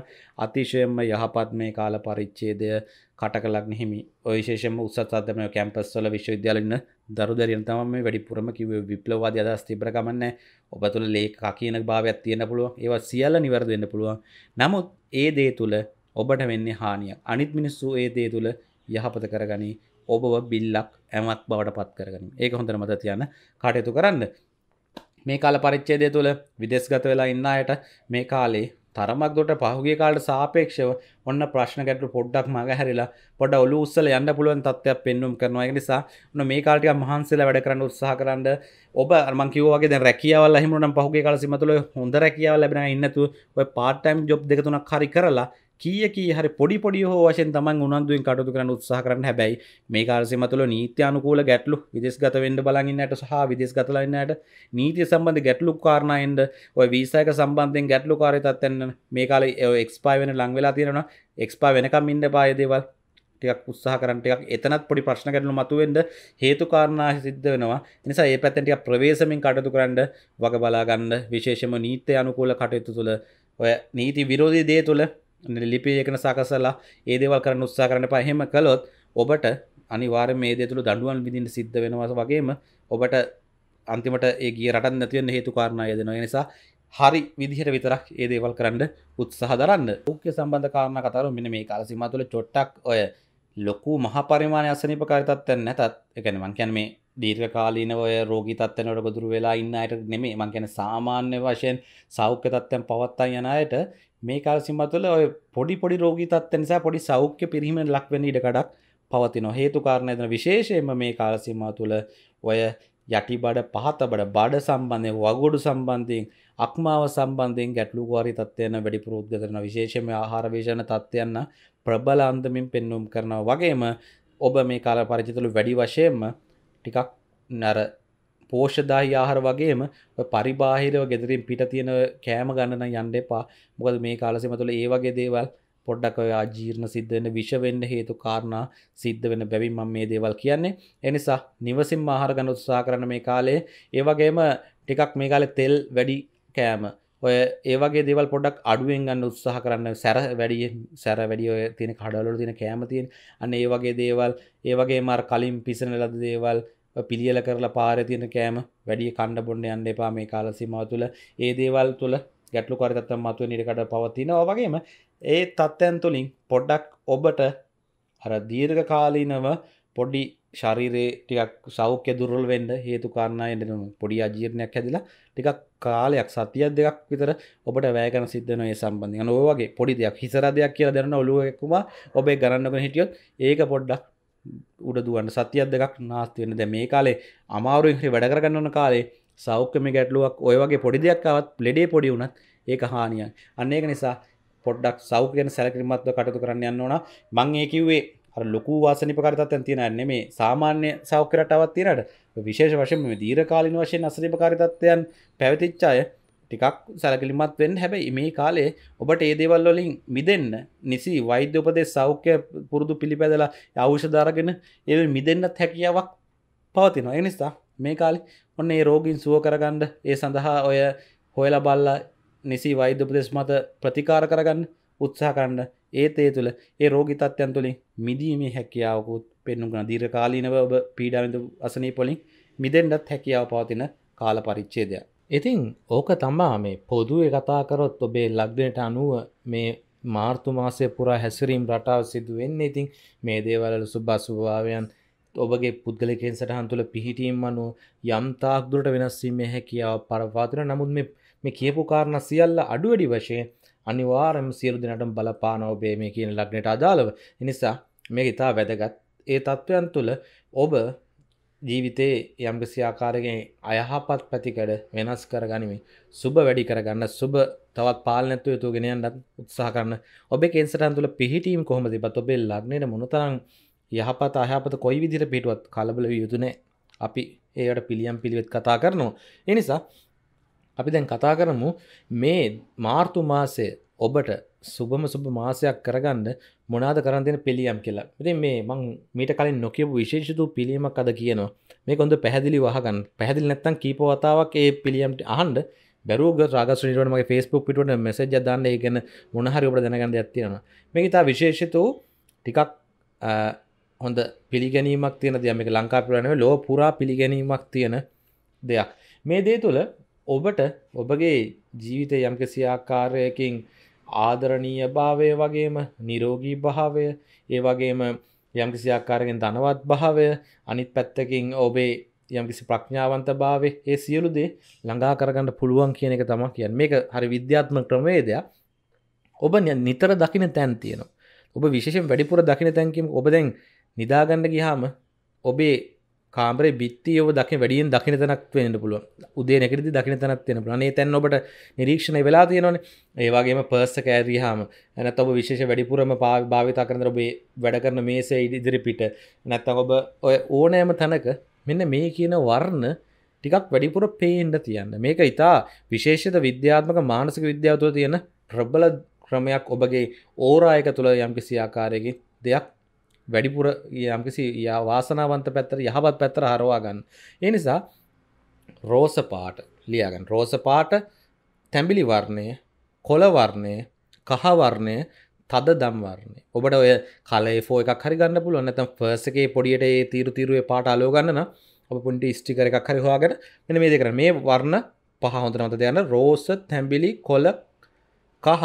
අතිශයම යහපත් මේ කාල පරිච්චේදය කට කලක් නෙහිමි ඔයශේෂම උත්සත්ම කැම්පස්වල විශ්වවිද්‍යාලන්න දරු දරන තම මේ වැඩිපුරම කිව විප්ලවාද අදස් තිබ්‍රකමන්න ඔබ තුළ ලේකා කියන භාවයක් තියෙන පුළුව ඒවත් සියල්ල නිවරදවෙන්න පුළුවන් නමුත් ඒ දේ තුළ ඔබට වෙන්නේ හානිය අනිත් මිනිස්සු ඒ දේ තුළ යහපත කරගනී ඔබව බිල්ලක් ඇමත් බවට පත් කරගනින් ඒක හොඳර මත තියන්න කටයුතු කරන්න මේ කාල පරිච්ඡේදය තුළ විදේශගත වෙලා ඉන්න අයට මේ කාලේ තරමක් දුරට පහුගිය කාලට සාපේක්ෂව ඔන්න ප්‍රශ්න ගැටළු පොඩ්ඩක් මගහැරිලා පොඩ ඔලු උස්සලා යන්න පුළුවන් තත්ත්වයක් පෙන්වුම් කරනවා ඒ නිසා ඔන්න මේ කාලේ ටිකක් මහන්සිලා වැඩ කරන්න උත්සාහ කරන්න ඔබ මං කිව්වාගේ දැන් රැකියාවල් එහෙම නම් පහුගිය කාලේ සීමා තුළ හොඳ රැකියාවල් ලැබෙනවා ඉන්නතු ඔය part time job දෙක තුනක් හරි කරලා කියකී හරි පොඩි පොඩි හෝ වශයෙන් තමන් උනන්දුවෙන් කටයුතු කරන්න උත්සාහ කරන්න හැබැයි මේ කාර්යසීම තුළ නීත්‍යානුකූල ගැටලු විදේශගත වෙන්න බලන් ඉන්නට සහ විදේශගත වෙලා ඉන්නට නීතිය සම්බන්ධ ගැටලු කාරණා එන්න ඔය වීසා එක සම්බන්ධයෙන් ගැටලු කාර්යය තත්ත්වයන් මේ කාලේ ඔය එක්ස්පයර් වෙන ලඟ වෙලා තියෙනවා එක්ස්පයර් වෙනකම් ඉන්න පාය දේවල් ටිකක් උත්සාහ කරන්න ටිකක් එතනත් පොඩි ප්‍රශ්න ගැටලු මතුවෙන්න හේතු කාරණා සිද්ධ වෙනවා නිසා ඒ පැත්තෙන් ටිකක් ප්‍රවේශමෙන් කටයුතු කරන්න වග බලා ගන්න විශේෂම නීත්‍ය අනුකූල කටයුතු තුළ ඔය නීති විරෝධී දේ තුළ ලිපි එකන සකසලා ඒ දේවල් කරන්න උත්සා කරන්න පහෙම කළොත් ඔබට අනිවාර මේ දෙතුළ දඩුවන් විදිට සිද්ධ වෙනවාස වගේම ඔබට අන්තිමට ඒගේ රටන් නැතිවන්න හේතුකාරණය දෙන නිසා හරි විදිහට විතරක් ඒ දේවල් කරන්න උත්සාහ දරන්න ෝක්‍ය සම්බන්ධ කාරණ කතරු මෙන මේ කාලසිමතුළ චොට්ටක් ඔය ලොකු මහ පරිමාණය අසනිපකාරිතත්ව නැතත් එකනමං කැන් මේ දීර්ඝකාලීනව ඔය රෝගී තත්ත්වනට ගොදුරු වෙලා ඉන්න අයට නෙමේ මං කියන්නේ සාමාන්‍ය වශයෙන් සෞඛ්‍ය තත්ත්වයන් පවත්තා යන අයට මේ කාල සීමාව තුළ ඔය පොඩි පොඩි රෝගී තත්ත්ව නිසා පොඩි සෞඛ්‍ය පිරිහීමෙන් ලක් වෙන්න ඉඩ කඩක් පවතිනවා හේතු කාරණා දෙන විශේෂයෙන්ම මේ කාල සීමාව තුළ ඔය යටි බඩ පහත බඩ බඩ සම්බන්ධයෙන් වගොඩු සම්බන්ධයෙන් අක්මාව සම්බන්ධයෙන් ගැටලුකාරි තත්ත්වයන වැඩි පුරෝද්ග කරන විශේෂම ආහාර වේෂණ තත්ත්වයන්න ප්‍රබල අන්දමින් පෙන්නුම් කරනවා වගේම ඔබ මේ කාල පරිචිතුළු වැඩි වශයෙන්ම ටිකක් නර පෝෂදාහි ආහාර වගේම පරිබාහිරව ගෙදරින් පිට තියෙන කෑම ගණන යන්න එපා මොකද මේ කාලසෙම තුළ ඒ වගේ දේවල් පොඩ්ඩක් ඔය ආජීර්ණ සිද්ධ වෙන්න විෂ වෙන්න හේතු කාරණා සිද්ධ වෙන බැවින් මම මේ දේවල් කියන්නේ ඒ නිසා නිවසින්ම ආහාර ගන්න උත්සාහ කරන මේ කාලේ ඒ වගේම ටිකක් මේ කාලේ තෙල් වැඩි කෑම ඔය ඒ වගේ දේවල් පොඩක් අඩුවෙන් ගන්න උත්සාහ කරන්න සැර වැඩිය සැර වැඩි ඔය තියෙන කඩවල තියෙන කෑම තියෙන අන්න ඒ වගේ දේවල් ඒ වගේ මාර කලින් පිසන ලද දේවල් පිළියල කරලා පාර තියෙන කෑම වැඩිය කණ්ඩ බොන්න යන්න එපා මේ කාලසිමාව තුළ ඒ දේවල් තුළ ගැටලු කරගත්ත මතුව නිරකට පවතිනවා වගේම ඒ තත්ත්යන් තුළින් පොඩ්ඩක් ඔබට හර දීර්ඝ කාලීනව පොඩි ශරීරයේ ටිකක් සෞඛ්‍ය දුර්වල වෙන්න හේතු කාරණා එන්න පොඩි අජීර්ණයක් හැදිලා ටිකක් කාලයක් සතියක් දෙකක් විතර ඔබට වැය කරන සිද්ධ වෙනවා ඒ සම්බන්ධයෙන්. අනෝ වගේ පොඩි දෙයක් හිසරදයක් කියලා දැනන ඔළුව එක්කම ඔබේ ගණන් නොගෙන හිටියොත් ඒක පොඩ්ඩක් උඩ දුවන්න සතියක් දෙකක් නාස්තියෙන ද මේ කාලේ අමාරු ඉහරි වැඩකරගන්නන කාලේ සෞඛ්‍යම ගැටලුවක් ඔය වගේ පොඩි දෙයක්කාවත් ලෙඩේ පොඩි වුණත් ඒක හානියන් අන්න ඒක නිසා පොඩ්ඩක් සෞඛ්‍යයෙන් සැලකිරිමත්ව කටතු කරන්න යන්න ඕන මං ඒ කිව්වේ අර ලොකු වාසනිප කරතත්වයන් තියෙනන්නේ මේ සාමාන්‍ය සෞඛ්‍ය රටාවක් තියෙනට විශේෂ වශයෙන් මේ දීර්ඝකාලීන වශයෙන් අසනීපකාරීත්වයන් පැවතිච්ච අය ටිකක් සැලකිලිමත් වෙන් හැබැයි මේ කාලේ ඔබට ඒ දේවල්වලින් මිදන්න නිසි වෛද්‍යපදේ සෞඛ්‍ය පුරුදු පිළිපැදලා අවෂධාරගෙන ඒ මිදන්නත් හැකියාවක් පවතිනවා එනිස්තා මේ කාලි ඔන්න ඒ රෝගින් සුව කරගණ්ඩ ඒ සඳහා ඔය හොයල බල්ල නිසි වෛද්‍යපදෙස් මත ප්‍රතිකාර කරගන්න උත්සාහ කරන්න ඒත් ඒ තුළ ඒ රෝගි තත්යන් තුළින් මිදීමේ හැකියාවකුත් පෙන්නුගන දීර්කාලීනව ඔබ පීඩාවිඳ අසනී පොලින් මිදෙන්ඩත් හැකියාව පවතින කාල පරිච්චේදයක් ඉතින් ඕක තමා මේ පොදුවේ කතා කරොත් ඔබේ ලක්දනට අනුව මේ මාර්තුමාසය පුරා හැසිරීම් රටාව සිදුවෙන්න ඉතින් මේ දේවලල සුබ්බසුභාවයන් ඔබගේ පුද්ගලකෙන් සටහන් තුළ පිහිටීම් අනු යම් තාක්දුරට වෙනස්සීමේ හැකියාව පරවාතන නමුත් මේ කියපු කාරණ සියල්ල අඩුවඩි වශයෙන් අනිවාරම සියලු දෙනටම් බලපාන ඔබේ මේ කියන ලක්නට අදාළව නිසා මේ ඉතා වැදගත් ඒ තත්ත්වයන් තුළ ඔබ ජීවිතේ යම්කිසි ආකාරයෙන් අයහපත් පැතිකඩ වෙනස් කරගනිමින් සුබ වැඩි කරගන්න සුබ තවත් පාලනැත්තු යුතු ගෙනයන්නත් උත්සාහ කරන්න ඔබේ කෙන්සටන් තුළ පිහිටීම් කොහොම තිබත් ඔබේ ලග්නයට මොනතරම් යහපත අයහපත කොයි විදිර පිටුවත් කලබල යුතුනේ අපි ඒයට පිළියම් පිළිවෙත් කතා කරනවා එනිසා අපි දැන් කතා කරමු මේ මාර්තු මාසය ඔබට සුබම සුබ මාසයක් කරගන්න මොනාද කරන්තින පිළියම් කියලා ඉති මේ මං මීට කලින් නොකියපු විශේෂතු පිළියීමක් අද කියනවා මේ කොඳ පැහැදිලි වහගන්න පැහදිල් නැත්තන් කීපවතාවක් ඒ පිළියම්ට අහන්ඩ බැරුග රාගස්ටමගේ ෆස්පුක් පිටුවට මෙසජ දන්න ඒගැන මොනහරි ඔබට දැනගන්න ඇත්තියෙනවා මේ ඉතා විශේෂතු ටිකක් හොඳ පිළිගැනීමක් තියෙන දයමක ලංකාපුරනව ලෝ පුරා පිළිගැනීමක් තියෙන දෙයක් මේ දේ තුළ ඔබට ඔබගේ ජීවිතය යම්කිසි ආකාරයකින් ආදරණීය භාවය වගේම නිරෝගී භාවය ඒ වගේම යම්කිසි ආකාරගෙන් ධනවත් භාවය අනිත් පැත්තකින් ඔබේ යම්කිසි ප්‍රඥාවන්ත භාවේ ඒ සියලුදේ ළඟා කරගන්න පුළුවන් කියන එක තමක් කියන් මේක හරි විද්‍යාත්ම ක්‍රමවේදයක් ඔබ නිතර දකින තැන් තියෙන ඔබ විශෂෙන් වැඩිපුර දකින තැන්කම් ඔබ දැන් නිදාගන්න ගිහාම ඔබේ කාමරේ බිත්තියව දකි වැඩියෙන් දකින තැනක් වෙන්න පුළුව උදේ නැකරදි දකින තැනත් වෙන පුලනේ තැන් ඔබට නිරීක්ෂණ වෙලා තියෙනවන ඒවාගේම පර්ස කෑරහාම ඇනත් ඔබ විශේෂ වැඩිපුරම භාවිතා කරන ඔබේ වැඩ කරන මේසේ ඉදිරි පිට නැත්තම් ඔබ ඔය ඕනෑම තැනක මෙන්න මේ කියන වර්ණ ටිකක් වැඩිපුර පේන්ඩ තියන්න මේක ඉතා විශේෂත විද්‍යාත්මක මානසික විද්‍යාවතුව තියෙන ප්‍රබල ක්‍රමයක් ඔබගේ ඕරායක තුළ යම්කිසි ආකාරයකි දෙයක් වැඩිපුර යම්කිසි වාසනාවන්ත පැත්තර යහපත් පැත්තර හරවා ගන්න. ඒ නිසා රෝස පාට ලියාගන්න රෝස පාට තැඹිලි වර්ණය කොළවර්ණය කහවර්ණය තද දම්වර්ණය ඔබට ඔය කලේ ෆෝ එකක් හරි ගන්න පුළුවන් නැතම් ෆර්ස් එකේ පොඩියට ඒ තීරු තීරුවේ පාට අලෝ ගන්න ඔබ පුන්ටි ස්ටිකර එකක් හරි හොයාගෙන මෙන්න මේ දෙක කරන මේ වර්ණ පහ හොඳ නවත දෙන්න රෝස තැඹිලි කොළ කහ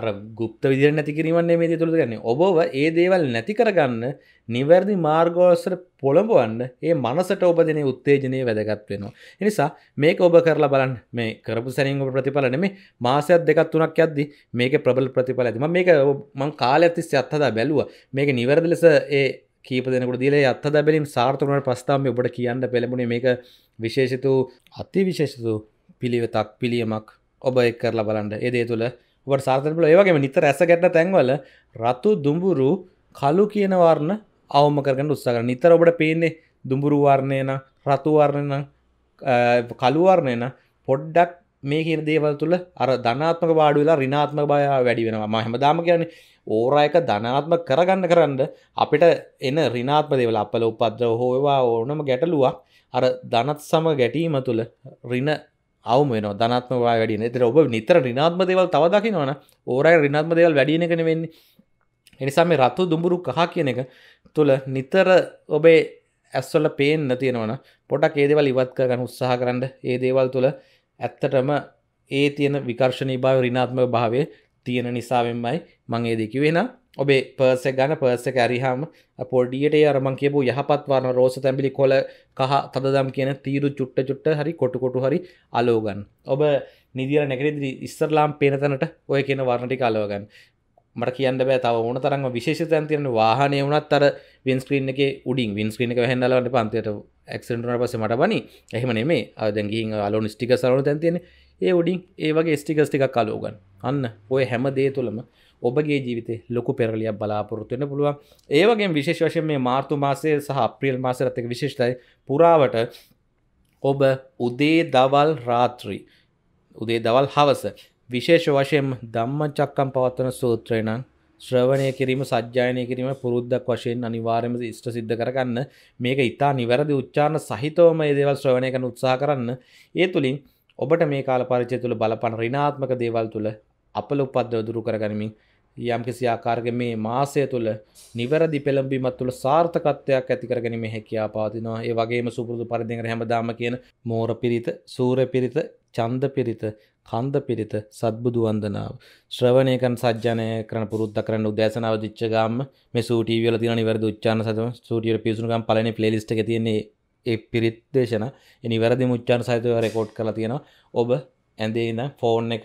අර ගුප්ත විදිර නැති කිරීමන්නේ මේ තුළ ගන්න ඔබව ඒ දේවල් නැති කරගන්න නිවැරදි මාර්ගෝස්සර පොළඹුවන්න ඒ මනසට ඔබදන උත්තේජනය වැදගත් වෙනවා. එනිසා මේක ඔබ කරලා බලන් මේ කරපු සැරින් ඔබ ප්‍රතිඵල නෙමේ මාසයක් දෙකක් තුනක් යද්දි මේක ප්‍රබල ප්‍රතිඵල ඇති මම මේක මං කාලයක් තිස්සේ අත්හදා බැලුවා මේක නිවැරදි ලෙස ඒ කීප දෙනකට දීල අත්හදා බැලීම් සාර්ථකුණට පස්ථාම ඔබට කියන්න පෙළඹුණේ මේක විශේෂිතු අති විශේෂතු පිළිවෙතක් පිළියමක් ඔබ එක් කරලා බලන්න ඒ දේ තුළ ඔබට සාර්ථකල ඒවගේම නිතර ඇස ගැට තැන්වල රතු දුඹුරු කලු කියන වර්ණ අවම කරගන්න උත්සාහ කරන නිතර ඔබට පේන්නේ දුඹුරු වර්ණය නම් රතු වර්ණය නම් කලු වර්ණය නම් පොඩ්ඩක් මේ කියන දේවල් තුළ අර ධනාත්මක පාඩු වෙලා ඍණාත්මක බය වැඩි වෙනවා මම හැමදාම කියන්නේ ඕරා එක ධනාත්මක කරගන්න කරන්න අපිට එන ඍණාත්මක දේවල් අපල උපද්දව හෝ ඒවා ඕනම ගැටලුවක් අර ධනත් සම ගැටීම තුළ ඍණ අවම වෙන ධනත්මවා වැඩින තර ඔබ නිතර රිනාත්ම දේවල් තවදකිනවන ඕරයි රිනාත්ම දේවල් වැඩියන කෙන වෙන්නේ එනිසා මේ රත්තු දුඹුරු කහ කියන එක තුළ නිතර ඔබේ ඇස්වල පේෙන් නැතියෙනවන පොටක් ඒදවල් ඉවත් කරගන්න උත්සාහ කරන්න ඒ දේවල් තුළ ඇත්තටම ඒ තියෙන විකර්ශණී භාව රිනාත්ම භාවය තියෙන නිසාවෙන්මයි මං ඒදකිවෙන ඔබේ පර්ස ගන පර්ස ඇරිහාම පොඩියට අරමන් කියපු යහපත්වාන රෝස තැබිලි කොල කහ තදම් කියන තීරු චුට්ට චුට්ට හරි කොටුකොටු හරි අලෝගන් ඔබ නිදිර නැකරදි ඉස්සරලාම් පේනතනට ඔය කියන වර්ණටි අලෝගන් මට කියන්න බෑ තව ඕන තරන්ම විශේෂතයන් තියෙන වාහනය වුණත් අර වින්ස්ක්‍රීන් එක උඩින් වින්ස්ක්‍රීන එක හැඳලවට පන්තියට එක්සටන පස මට බනි එහම නෙමේ අදැගී අලුන් ස්ටික සරන තැන් තියෙන ඒ උඩින් ඒ වගේ ස්ටිකස්ටිකක් අලෝගන් අන්න ඔය හැම දේ තුළම ඔබගේ ජීවිතේ ලොකු පෙරලියක් බලාපොරොත්තුවෙන පුළුවන් ඒවගේ විශේෂ වශයෙන් මේ මාර්තු මාසය සහ අප්‍රියල් මාසරත්තක විශේෂතයි පුරාවට ඔබ උදේ දවල් රාත්‍රී උදේ දවල් හවස විශේෂ වශයෙන් ධම්ම චක්කම් පවත්වන සූත්‍රයනං ශ්‍රවණය කිරීම සජ්‍යායනය කිරීම පුරුද්දක් වශයෙන් අනිවාර්යම ඉෂ්ට සිද්ධ කරගන්න මේක ඉතා නිවැරදි උච්චාරණ සහිතවම ඒ දේවල් ශ්‍රවණය කරන උත්සාහ කරන්න ඒ තුළින් ඔබට මේ කාල පරිචය තුළ බලපන ඍණාත්මක දේවල් තුළ අපල උපද්දව දුරු කරගනිමින් යම්කිසි ආකාරක මේ මාසය තුළ නිවැරදි පෙළඹීමත් තුළ සාර්ථකත්වයක් ඇතිකර ගැනීම හැකියා පාතිනවා ඒ වගේම සුපුරුදු පරිදිර හැමදාම කියන මෝර පිරිත සූර පිරිත චන්ද පිරිත කන්ද පිරිත සත්බුදු වන්දනාව ශ්‍රවණයකන් සජ්ජනය කරන පුරුද්ද කරන්න උදෑසනාව දිච්චගම්ම මේ සූටීවල තියෙන නිවැරදි උච්චාරණ සතම සූටියට පිවිසුණුකම් පළවෙනි ප්ලේලිස්ට් එකේ තියෙන ඒ පිරිත් දේශන ඒ නිවැරදි උච්චාරණ සහිතව රෙකෝඩ් කරලා තියෙනවා ඔබ ඇඳේ ඉඳන් ෆෝන් එක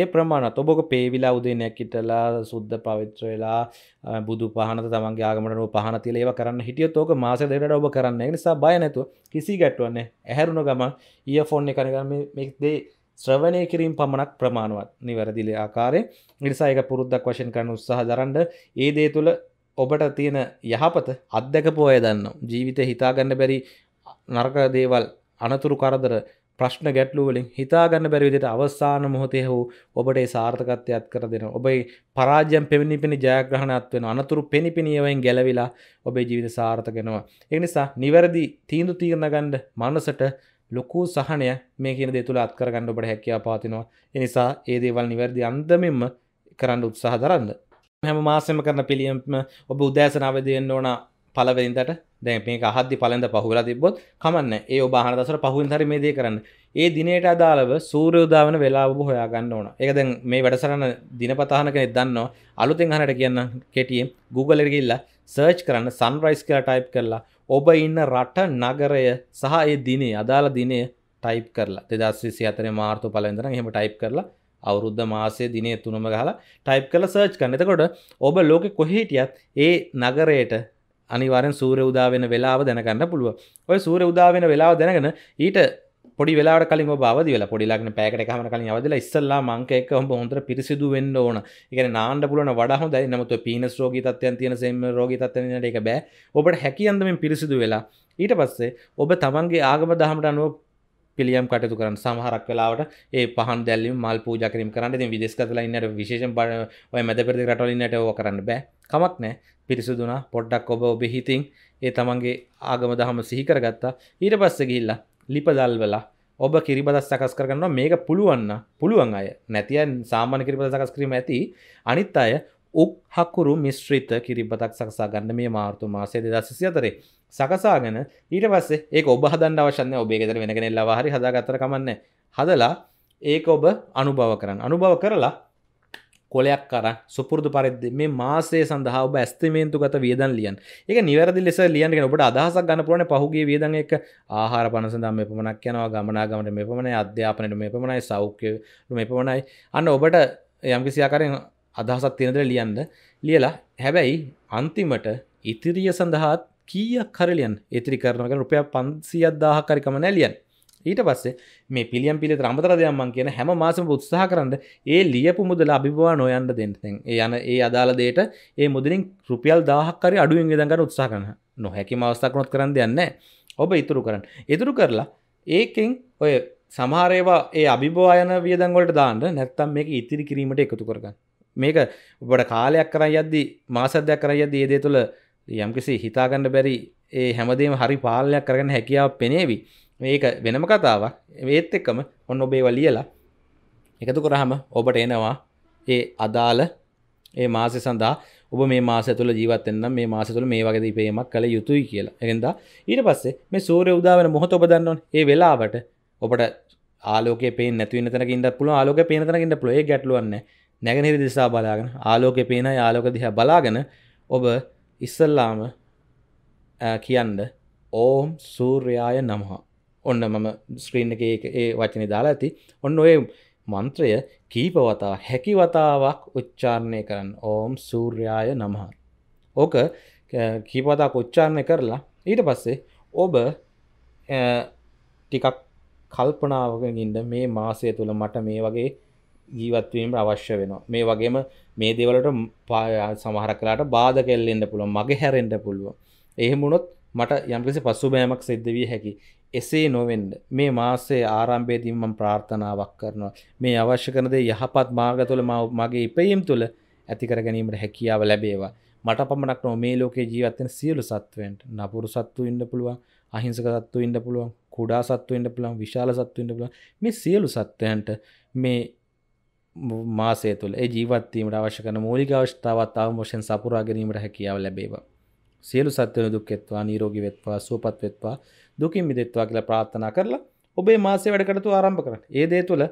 ඒ ප්‍රමාණ ඔබොක පේවිලා උදේනයක් ඉටලා සුද්ද පවිත්‍ර වෙලා බුදු පහන තමන්ගේ ආගමට පහන තිල ඒව කරන්න හිටියොත් ඕක මාස දෙකට ඔබ කරන්න නිසා බය නැතු කිසි ගැටුවන්නේ ඇහැරුණ ගමන් ඊය ෆෝන් කරගම මෙක්දේ ශ්‍රවණය කිරීම පමණක් ප්‍රමාණුවත් නිවැරදිල ආකාරය නිසායක පුරුද්දක් වශයෙන් කරන උත්සාහ දරන්ඩ ඒ දේ තුළ ඔබට තියෙන යහපත අත්දැක පෝය දන්න ජීවිත හිතාගන්න බැරි නර්ක දේවල් අනතුරු කරදර ප්‍රශ්න ගැටලු වලින් හිතාගන්න බැරි විදිහට අවසාන මොහොතේ හෝ ඔබට ඒ සාර්ථකත්වයක් කර දෙනවා. ඔබේ පරාජයන් පෙමිනිපෙනි ජයග්‍රහණයක් වෙනවා. අනතුරු පෙනිපෙනියෙන් ගැලවිලා ඔබේ ජීවිත සාර්ථක වෙනවා. ඒ නිසා නිවැරදි තීන්දුව తీරන ගන්න මනසට ලොකු සහනය මේ කියන දේ තුල අත්කර ගන්න ඔබට හැකියාව පවතිනවා. ඒ නිසා මේ දේවල් නිවැරදි අන්දමින්ම කරන්න උත්සාහ දරන්න. හැම මාසෙම කරන පිළියම්ම ඔබ උදෑසන අවදිවෙන්න ඕන පලවෙදින්ට දැ මේ හද පලඳ පහුලා තිබොත් කමන්න ඒ බාහන දසර පහුවෙන් හරි මේ දේ කරන්න ඒ දිනයට අදාළව සූරයෝදාවන වෙලාබ හොයාගන්න ඕන එකදැන් මේ වැඩසරන්න දිනපතාහනක එදන්න අලුතෙන් හනට කියන්න කෙටියම් Googleගල්ල සර්ච් කරන්න සන්රයිස් කර ටයිප් කරලා ඔබ ඉන්න රට නගරය සහ ඒ දිනේ අදාළ දිනය ටයිප් කරලා දෙදස්විසි අතන මාර්තු පලඳන හෙම ටයිප් කරලා අවුරුද්ධ මාසය දිනේ තුනම ගහලා ටයිප් කළ සර්ච් කන්න එතකොට ඔබ ලෝකෙ කොහේටියත් ඒ නගරයට අනිවාරෙන් සූර උදාවෙන වෙලාව දැනගන්න පුළුව ඔය සූර උදාවෙන වෙලාව දැනගෙන ඊට පොඩි වෙලා කලින් බවද වෙලා පොඩිලක්න පැකට හම කලින් අවදල ඉස්සල්ලා මංකයක හොම හොඳර පිරිසිදු වෙන්න ඕන එකන නාන්න පුලන වඩ හොඳයි නමුතු පිනස් රෝගීතත්යන් තියෙන සෙම රෝගීතත්වන එක බෑ ඔබට හැකියන්දමින් පිරිසිදු වෙලා ඊට පස්සේ ඔබ තමන්ගේ ආගම දහමට අනුව පිළියම් කටයුතු කරන්න සමහරක් වෙලාවට ඒ පහන් දැල්ලීම මල් පූජා කිරීම කරන්න ඉතින් විදේශගත වෙලා ඉන්නට විශේෂයෙන් ඔය මැද පෙරදිග රටවල ඉන්නට ඕක කරන්න බෑ කමක් නැහැ පිරිසුදුනා පොඩ්ඩක් ඔබ ඔබේ හිතින් ඒ තමන්ගේ ආගම දහම සිහි කරගත්තා ඊට පස්සේ ගිහිල්ලා ලිප දැල්වලා ඔබ කිරිබදස් සකස් කරගන්නවා මේක පුළුවන්න පුළුවන් අය නැතියන් සාමාන්‍ය කිරිබද සකස් කිරීම ඇති අනිත් අය උක් හකුරු මිශ්‍රිත කිරිබතක් සකසා ගන්න මේ මාර්තු මාසේ දෙදසිසි අතරේ සකසාගෙන ඊට පස්සේ ඒක ඔබ හදන්න අවශ්‍යන්නේ ඔබේ ගෙදර වෙනගෙනෙල් ලවාහරි හදාගත්තර කමන්නේ හදලා ඒක ඔබ අනුභව කරන්න අනුභව කරලා කොලයක් කර සුපුරදු පරිදි මේ මාසේ සඳහා ඔබ ඇස්තිමේන්තු ගත වියදන් ලියන් එක නිවැරදි ලෙස ලියන්ගෙන ඔබට අදහසක් ගන්න පුළුවන් පහුගිය වියදන් එක ආහාර පන සඳහා මේ පමණක් යනවා ගමනාගමනට මේ පමණයි අධ්‍යාපනයට මේ පමණයි සෞඛ්‍යයට මේ පමණයි අන්න ඔබට යම්කිසි ආකාරයෙන් අදහසත් තියෙනද ලියන්න ලියලා හැබැයි අන්තිමට ඉතිරිය සඳහාත් කීයක් කරලියන් ඉතිරි කරනක රුපය පන්සිියත්දාහ කරිකම නැලියන් ඊට පස්සේ මේ පිළියම් පිළි ්‍රමතරදයම්මන් කියන හැම මාසම උත්සාහ කරන්න ඒ ලියපු මුදල අභිවා නොයන්ට දෙන්නතෙන් යන ඒ අදාළ දේට ඒ මුදලින් රුපියල් දාහක්කරි අඩුවෙන් දඟට උත්සා කරන නොහැකි මවස්ථකනොත් කරන්න දෙයන්න ඔබ ඉතුරු කරන්න ඉතුරු කරලා ඒකෙන් ඔය සමහරේවා ඒ අභිභවායන වියදංගොලට දාන්න නැත්තම් මේක ඉතිරි කිරීමට එකතු කරගන්න මේක ඔබට කාලයක් කරන්න යද්දි මාසදයක් කර යද්දී ඒදේ තුළ යම්කිසි හිතාගන්න බැරි ඒ හැමදේම හරි පාලනයක් කරගන්න හැකියාව පෙනේවි මේක වෙනම කතාවක් ඒත් එක්කම ඔන්න ඔබේව ලියලා එකතු කරහම ඔබට එනවා ඒ අදාළ ඒ මාසය සඳහා ඔබ මේ මාස තුළ ජීවත්තෙන්න්න මේ මාස තුළ මේ වගේ දීපේමක් කළ යුතුයි කියලා එකෙන්ද ඊට පස්සේ මේ සූරය උදාවන මොහොත ඔබ දන්නවන් ඒ වෙලාවට ඔබට ආලෝක පේ නැතිව තැනකින්ට පුළුව ආලෝක පේනතනකින්ට පලොේ ගැටලුවන්නේ නැගනිරි දිසා බලාගෙන ආලෝක පේන යාලෝක දිහ බලාගෙන ඔබ ඉස්සල්ලාම කියන්න ඕම් සූර්යාය නමහා ඔන්න මම ස්ක්‍රීන් එක ඒ වචනය දාලා ඇති ඔන්න ඔය මන්ත්‍රය කීපවතා හැකිවතාවක් උච්චාරණය කරන්න ඕම් සූර්යාය නමහා ඕක කීපවතා උච්චාරණය කරලා ඊට පස්සේ ඔබ ටිකක් කල්පනාවකින්ද මේ මාසය තුළ මට මේ වගේ ජීවත්වීමට අවශ්‍ය වෙනවා මේ වගේම මේ දෙවලට සමහර කලාට බාධ කෙල්ලෙන්ට පුළුව මගේ හැරෙන්ට පුළුව එහෙමුණොත් මට යම්කිසි පසු බෑමක් සිද්ධ වී හැකි එසේ නොවෙන්ඩ මේ මාසේ ආරම්භේදීම මම ප්‍රාර්ථනාවක් කරනවා මේ අවශ්‍ය කරනදේ යහපත් මාර්ග තුළ මගේ ඉපයීම් තුළ ඇතිකර ගැනීමට හැකියාව ලැබේවා මට පමණක් නො මේ ලෝකේ ජීවත්තෙන සියලු සත්වෙන්ට නපුරු සත්තු ඉන්න පුළුවන් අහිංසක සත්තු ඉන්න පුළුවන් කුඩා සත්තු ඉන්න පුළුවන් විශාල සත්තු ඉන්න පුළුවන් මේ සියලු සත්වයන්ට මේ මාසය තුළ ජීවත්වීමට අවශ්‍යකන මූලික අවශ්‍යාවත් අවමෝෂෙන් සපුරා ගැනීමට හැකියාව ලැබේවා. සියලු සත්වන දුක්කෙත්වා නීරෝගි වෙත්වා සූපත් වෙත්වා දුකින් මිදෙත්වා කියලා ප්‍රාත්ථනා කරලා ඔබේ මාසේ වැඩකටතු ආරම්භ කරන්න ඒ දේ තුළ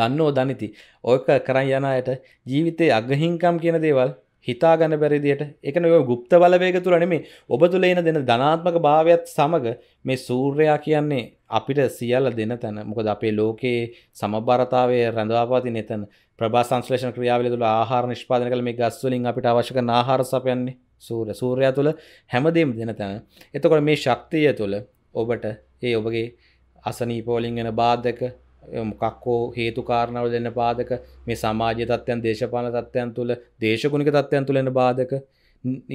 දන්නෝ දනිති ඕක කරන් යනයට ජීවිතය අගහිංකම් කියන දේවල් හිතාගන්න බැරිදියට එක ඔය ගුප්ත බලවේග තුළ නෙමේ ඔබ තුළ එන දෙන ධනාත්මක භාවයක්ත් සමඟ මේ සූර්යා කියන්නේ අපිට සියල්ල දෙන තැන මොකද අපේ ලෝකයේ සමභාරතාවය රැඳවාපාති නතන ප්‍රා සංශ්ලේෂණ ක්‍රියාවල තුළ ආහාර නිෂ්පාදන කළ මේ ගස්වලින් අපිට අවශ්‍යක ආහාර සපයන්නේ සූර සූර්යා තුළ හැමදීම් දෙන තැන එතකොට මේ ශක්තිය තුළ ඔබට ඒ ඔබගේ අසනීපෝලින් එන බාධක මොකක්කෝ හේතු කාරණාව දෙන්න පාදක මේ සමාජ තත්ත්යන් දේශපාන තත්ත්යන් තුළ දේශගුණික තත්ත්යන් තුළෙන බාධක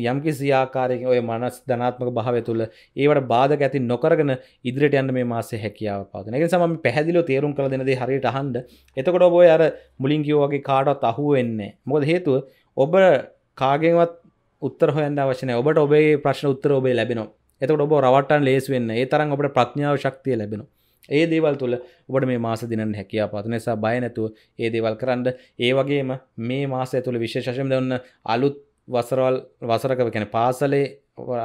යම්කි සියාකාරයකින් ඔය මනස් ධනාත්මක භාවය තුළ ඒවට බාධක ඇති නොකරගෙන ඉදිරිට යන්න මේ මාසේ හැකියාව පාදන එක සම පැහැදිල තේරුම් කළ දෙනද හරියට හන්ඩ එතකොට ඔබ අර මුලින්කිෝ වගේ කාඩත් අහුව වෙන්නේ මොද හේතුව ඔබ කාගෙන්වත් උත්තර හොයන්න අවශන ඔබට ඔබේ ප්‍රශ්න උත්තර ඔබේ ලැබෙනවා එතකට ඔබ රවටන් ලේස් වෙන්න ඒ තරම් ඔබට ප්‍රඥාව ශක්තිය ලැබෙනවා ඒ දේවල් තුළ ඔබට මේ මාස දිනන්න හැකියා පත්න නිසා බය නැතුව ඒ දේවල් කරන්න ඒ වගේම මේ මාසය තුළ විශේෂශම දන්න අලුත් වසරවල් වසරකව කැන පාසලේ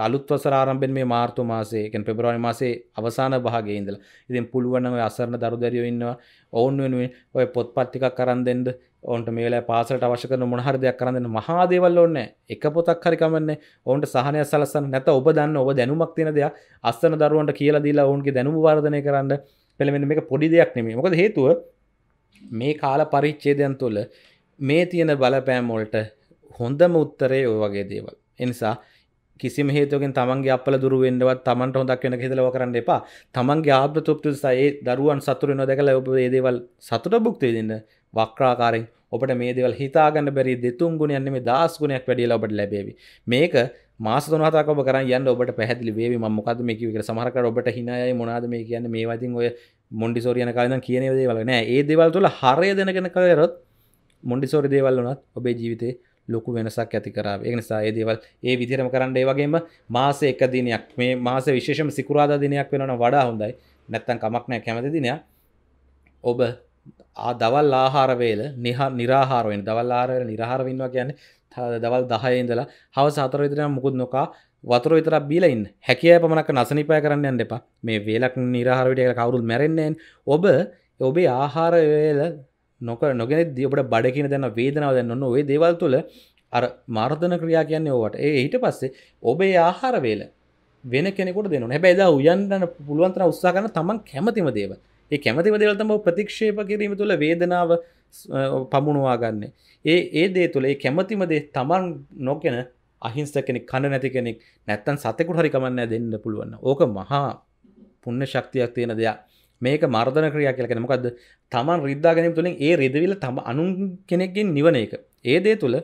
අලුත් වසරාරම්භෙන් මේ මාර්තු මාසේ කැන පෙබරවානි මාසේ අවසාන භාගයේ ඉඳලා ඉතින් පුළුවන් නම් ඔය අසරණ දරුදරියෝ ඉන්නවා ඔවුන් වෙනුවෙන් ඔය පොත්පත් ටිකක් කරන් දෙන්න ඔන්ට මේලා පාසලට අවශ්‍ය කරන මොන හරි දෙයක් කරන්න දෙන්න මහා දේවල් ඕනේ එක පොතක් හරි කමන්නේ ඔවුන්ට සහනය සලස්සන්න නැත ඔබ දන්න ඔබ දැනුමක් තියෙන දෙයක් අස්සන දරුවන්ට කියලා දීලා ඔවුන්ගේ දැනුම වර්ධනය කරන්න පෙළමෙන මේක පොඩි දෙයක් නෙමෙයි මොකද හේතුව මේ කාල පරිච්ඡේදයන් තුළ මේ තියෙන බලපෑම් වලට හොඳම උත්තරේ ඔය වගේ දේවල් එනිසා කිසිම හේතුවකින් තමන්ගේ අපල දුර වෙන්නවත් තමන්ට හොදක් වෙන හිතලව කරන්න එපා තමන්ගේ ආත්ම තෘප්තිය ඒ දරුවන් සතුටු වෙනවා දැකලා ඔබ මේ දේවල් සතුට භුක්ති විඳින්න වක්‍රාකාරයෙන් ඔබට මේ දේවල් හිතාගන්න බැරි දෙතුන් ගුණයක් නෙමෙයි දහස් ගුණයක් වැඩිලා ඔබට ලැබෙවි මේක මාස තුන හතක් ඔබ කරන් යන්න ඔබට පැහැදිලි වේවි මම මොකද්ද මේ කිව්වේ කියලා සමහර කර ඔබට හිනායයි මොනවාද මේ කියන්නේ මේ වදින් ඔය මොන්ඩිසෝරි යන කාලේ ඉඳන් කියන දේවල් නෑ ඒ දේවල් තුල හරය දැනගෙන කරොත් මොන්ඩිසෝරි දේවල් වුණත් ඔබේ ජීවිතේ ලොකු වෙනසක් ඇති කරාව එනිසා ඒ දේවල් ඒ විදිරම කරන්න ඒවගේම මාස එක දිනයක් මේ මාස විශේෂම සිකුරාද දිනයක් වෙනන වඩා හොඳයි නැත්තන් කමක් නෑ කැමති දිනයක් ඔබ දවල් ආහාරවේල නිහා නිරාහාරවෙන් දවල් ආරවල නිරහාරවින්වා කියන්න දවල් දහයඉඳලා හව සතර විදිරම මුකුත් නොකා වතුර විතර බීලයින් හැකිය පමණක් නසනිපය කරන්න යන්න එපා මේ වේලක් නිරහාරවිටය කවරුල් මැරෙන්නේෙන් ඔබ ඔබේ ආහාරවේල නොක නොගෙන දියබට බඩකින දැන වේදනාව දැන්න ඔන්න ඔේ දේවල් තුළ අර මාර්ධන ක්‍රියා කියන්නේ ඕවට ඒ ඊට පස්සේ ඔබේ ආහාරවේල වෙන කෙනෙකුට දෙනු හැබැයිද උයන්න්න පුළුවන්තර උත්සා කරන තමන් කැමතිම දේව ඒ කැමතිම දෙවල්තම ප්‍රතික්ෂේප කිරීම තුළ වේදනාව පමුණවා ගන්න ඒ ඒ දේ තුළ ඒ කැමතිම දේ තමන් නොකෙන අහිංස කෙනෙක් කණ නැති කෙනෙක් නැත්තන් සතෙකුට හරිකමන්න දෙන්න පුළුවන්න ඕක මහා පුන්න ශක්තියක් තියෙන දෙයක් මේක මර්ධන ක්‍රියා කියල කෙන මොකද තමන් රිද්ධාගැනීම තුළින් ඒ රිදවිල තම අනුන් කෙනෙක්ගෙන් නිවන එක ඒ දේ තුළ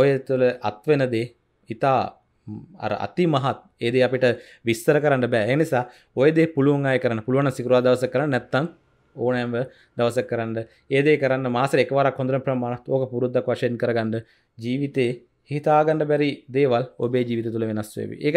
ඔය තුළ අත්වෙන දේ ඉතා අර අති මහත් ඒද අපිට විස්තර කරන්න බෑ එනිසා ඔයදේ පුළුවන් අය කරන පුළුවන සිකරවා දවස කර නැත්තං ඕනෑම දවස කරන්න ඒදේ කරන්න මාස එකවරක් හොඳර ප්‍රමාණත් ඕක පුරුද්ධක් වශයෙන් කරගන්න ජීවිතේ හිතාගන්න බැරි දේවල් ඔබේ ජීවිත තුළ වෙනස්වේ එක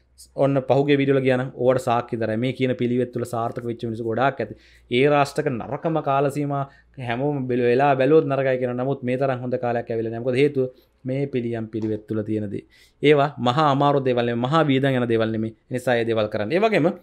ඔන්න පහුගේ විඩියල කියන ඕට සාක්කිදර මේ කියන පිළිවෙත්තුල සාර්ථක වෙච්ච මිනිස ගොඩක් ඇති ඒ රාෂ්ටක නරකම කාලසීම හැම බෙල වෙලා බැලොත් නරකයි කියෙන නමුත් මේ තරන් හොඳ කාලයක් ඇවිල නැක හේතු මේ පිළියම් පිළිවෙත්තුල තියෙනදී ඒවා මහා අමාරු දෙවල්ල මහා වීදන් යන දෙවල්ලෙම නිසාය දෙවල් කරන්න ඒවගේම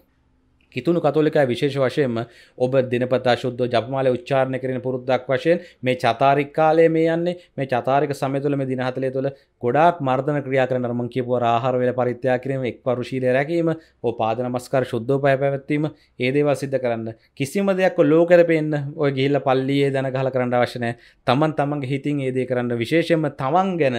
කිතුුණු කතෝලිකා විශේෂ වශයෙන්ම ඔබ දිනපතා ශුද්ධ ජපමාල උච්චාරණ කරන පුරුද්දක් වශයෙන් මේ චතාරික් කාලය මේ යන්නේ මේ චතාරික සමතුල මේ දිනහතලය තුළ ගොඩාක් මර්ධන ක්‍රියා කරන මං කියපුව ආහාරවෙල පරිත්‍යා කිරීම එක් පරුශීලය රැකීම ඕ පාදනමස්කර ශුද්ධෝ පය පැවැත්වීම ඒදේවල් සිද්ධ කරන්න කිසිම දෙයක් ලෝකරපෙන්න්න ඔය ගිහිල්ල පල්ලියේ දැන ගහල කරන්න අවශ්‍යනය තමන් තමන්ගේ හිතින් ඒදේ කරන්න විශේෂම තමන් ගැන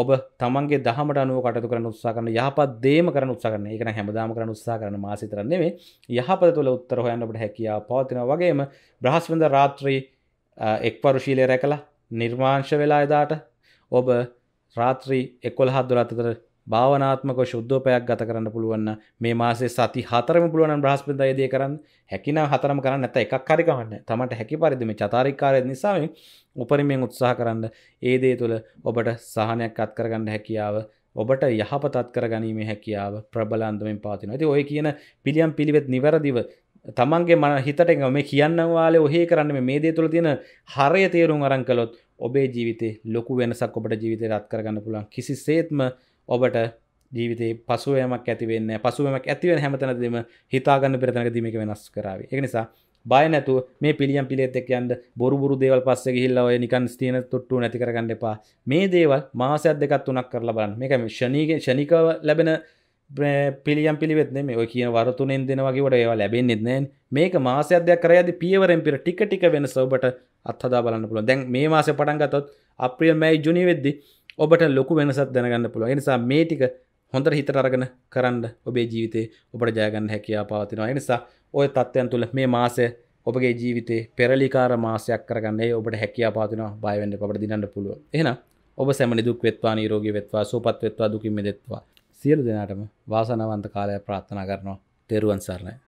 ඔබ තමන්ගේ දහමට අනුව කටතු කරන උත්සා කරන යහපත් දේම කරන උත්සා කරන එකන හැමදාම කරන උත්සා කරන මාසිතරන්නේ මේ යහපත තුළ උත්තර හොයන්නට හැකියා පවතින වගේම බ්‍රහස්වඳ රාත්‍රී එක්පරුශීලය රැකලා නිර්මාංශ වෙලා එදාට ඔබ රාත්‍රී එක්වල හත් දුරත්තතර භාවනාත්මක ශුද්ධෝපයක් ගත කරන්න පුළුවන් මේ මාසේ සති හතරම පුළුවන් බ්‍රහස්පතින්දා ඒ දේ කරන්න හැකිනම් හතරම කරන්න නැත්නම් එකක් හරි කවන්න තමන්ට හැකි පරිදි මේ චතාරිකාරය නිසාවෙන් උපරිමයෙන් උත්සාහ කරන්න ඒ දේ තුළ ඔබට සහනයක් අත් කරගන්න හැකියාව ඔබට යහපතත් කරගැනීමේ හැකියාව ප්‍රබලන්දමෙන් පවතිනවා. ඉතින් ඔය කියන පිළියම් පිළිවෙත් නිවැරදිව තමන්ගේ මන හිතට මේ කියන්න වාලේ ඔහේ කරන්න මේ දේ තුළ තියෙන හරය තේරුම් අරන් කළොත් ඔබේ ජීවිතේ ලොකු වෙනසක් ඔබට ජීවිතේ රත් කරගන්න පුළුවන්. කිසිසේත්ම ඔබට ජීවිතේ පසුවයමක් ඇතිවෙන්න පසුවමක් ඇතිවෙන හැමතනදම හිතාගන්න පෙරතනක දීමක වෙනස් කරාව එකනිසා බය නැතු මේ පිළියම් පිලෙත්තෙක් යන්ද බොරුරු දේවල් පස්ස හිල්ල ඔය නිකන් ස්තියන තොට්ටු නැතිකරගන්න එපා මේ දේවල් මාසයක් දෙකත් වනක් කරලා බලන්න මේක ශනීගෙන් ශනිකව ලැබෙන පිළියම් පිළිවෙත්න මේ ඔය කියන වරතුනෙන් දෙනවගේට ඒවා ලැබෙන් නිත්නෑන් මේක මාසයදයක් කරයද පියවරෙන් පිර ටික ටික වෙන සවබට අත්හදා බලන්න පුළුව දැන් මේ මාස පටන්ගතොත් අප්‍රියල් මැයි ජුනි වෙද්දි ඔබට ලොකු වෙනසක් දැනගන්න පුළුව නිසා මේ ටික හොඳට හිතට අරගෙන කරන්න ඔබේ ජීවිතේ ඔබට ජයගන්න හැකියාව පවතිනවා. ඒ නිසා ওই தත්ත්වයන් තුල මේ මාසය ඔබගේ ජීවිතේ පෙරලිකාර මාසයක් කරගන්නේ ඔබට හැකියා පාතිනවා බයවෙන්න පට දිනන්න පුළුව එන ඔබ සැමනි දුක් වෙත්වා නීරෝගී වෙත්වා සූපත් වෙත්වා දුකින් මෙදෙත්වා සියලු දෙනාටම වාසනාවන්ත කාලය ප්‍රාර්ථනා කරනවා තෙරුවන් සරණයි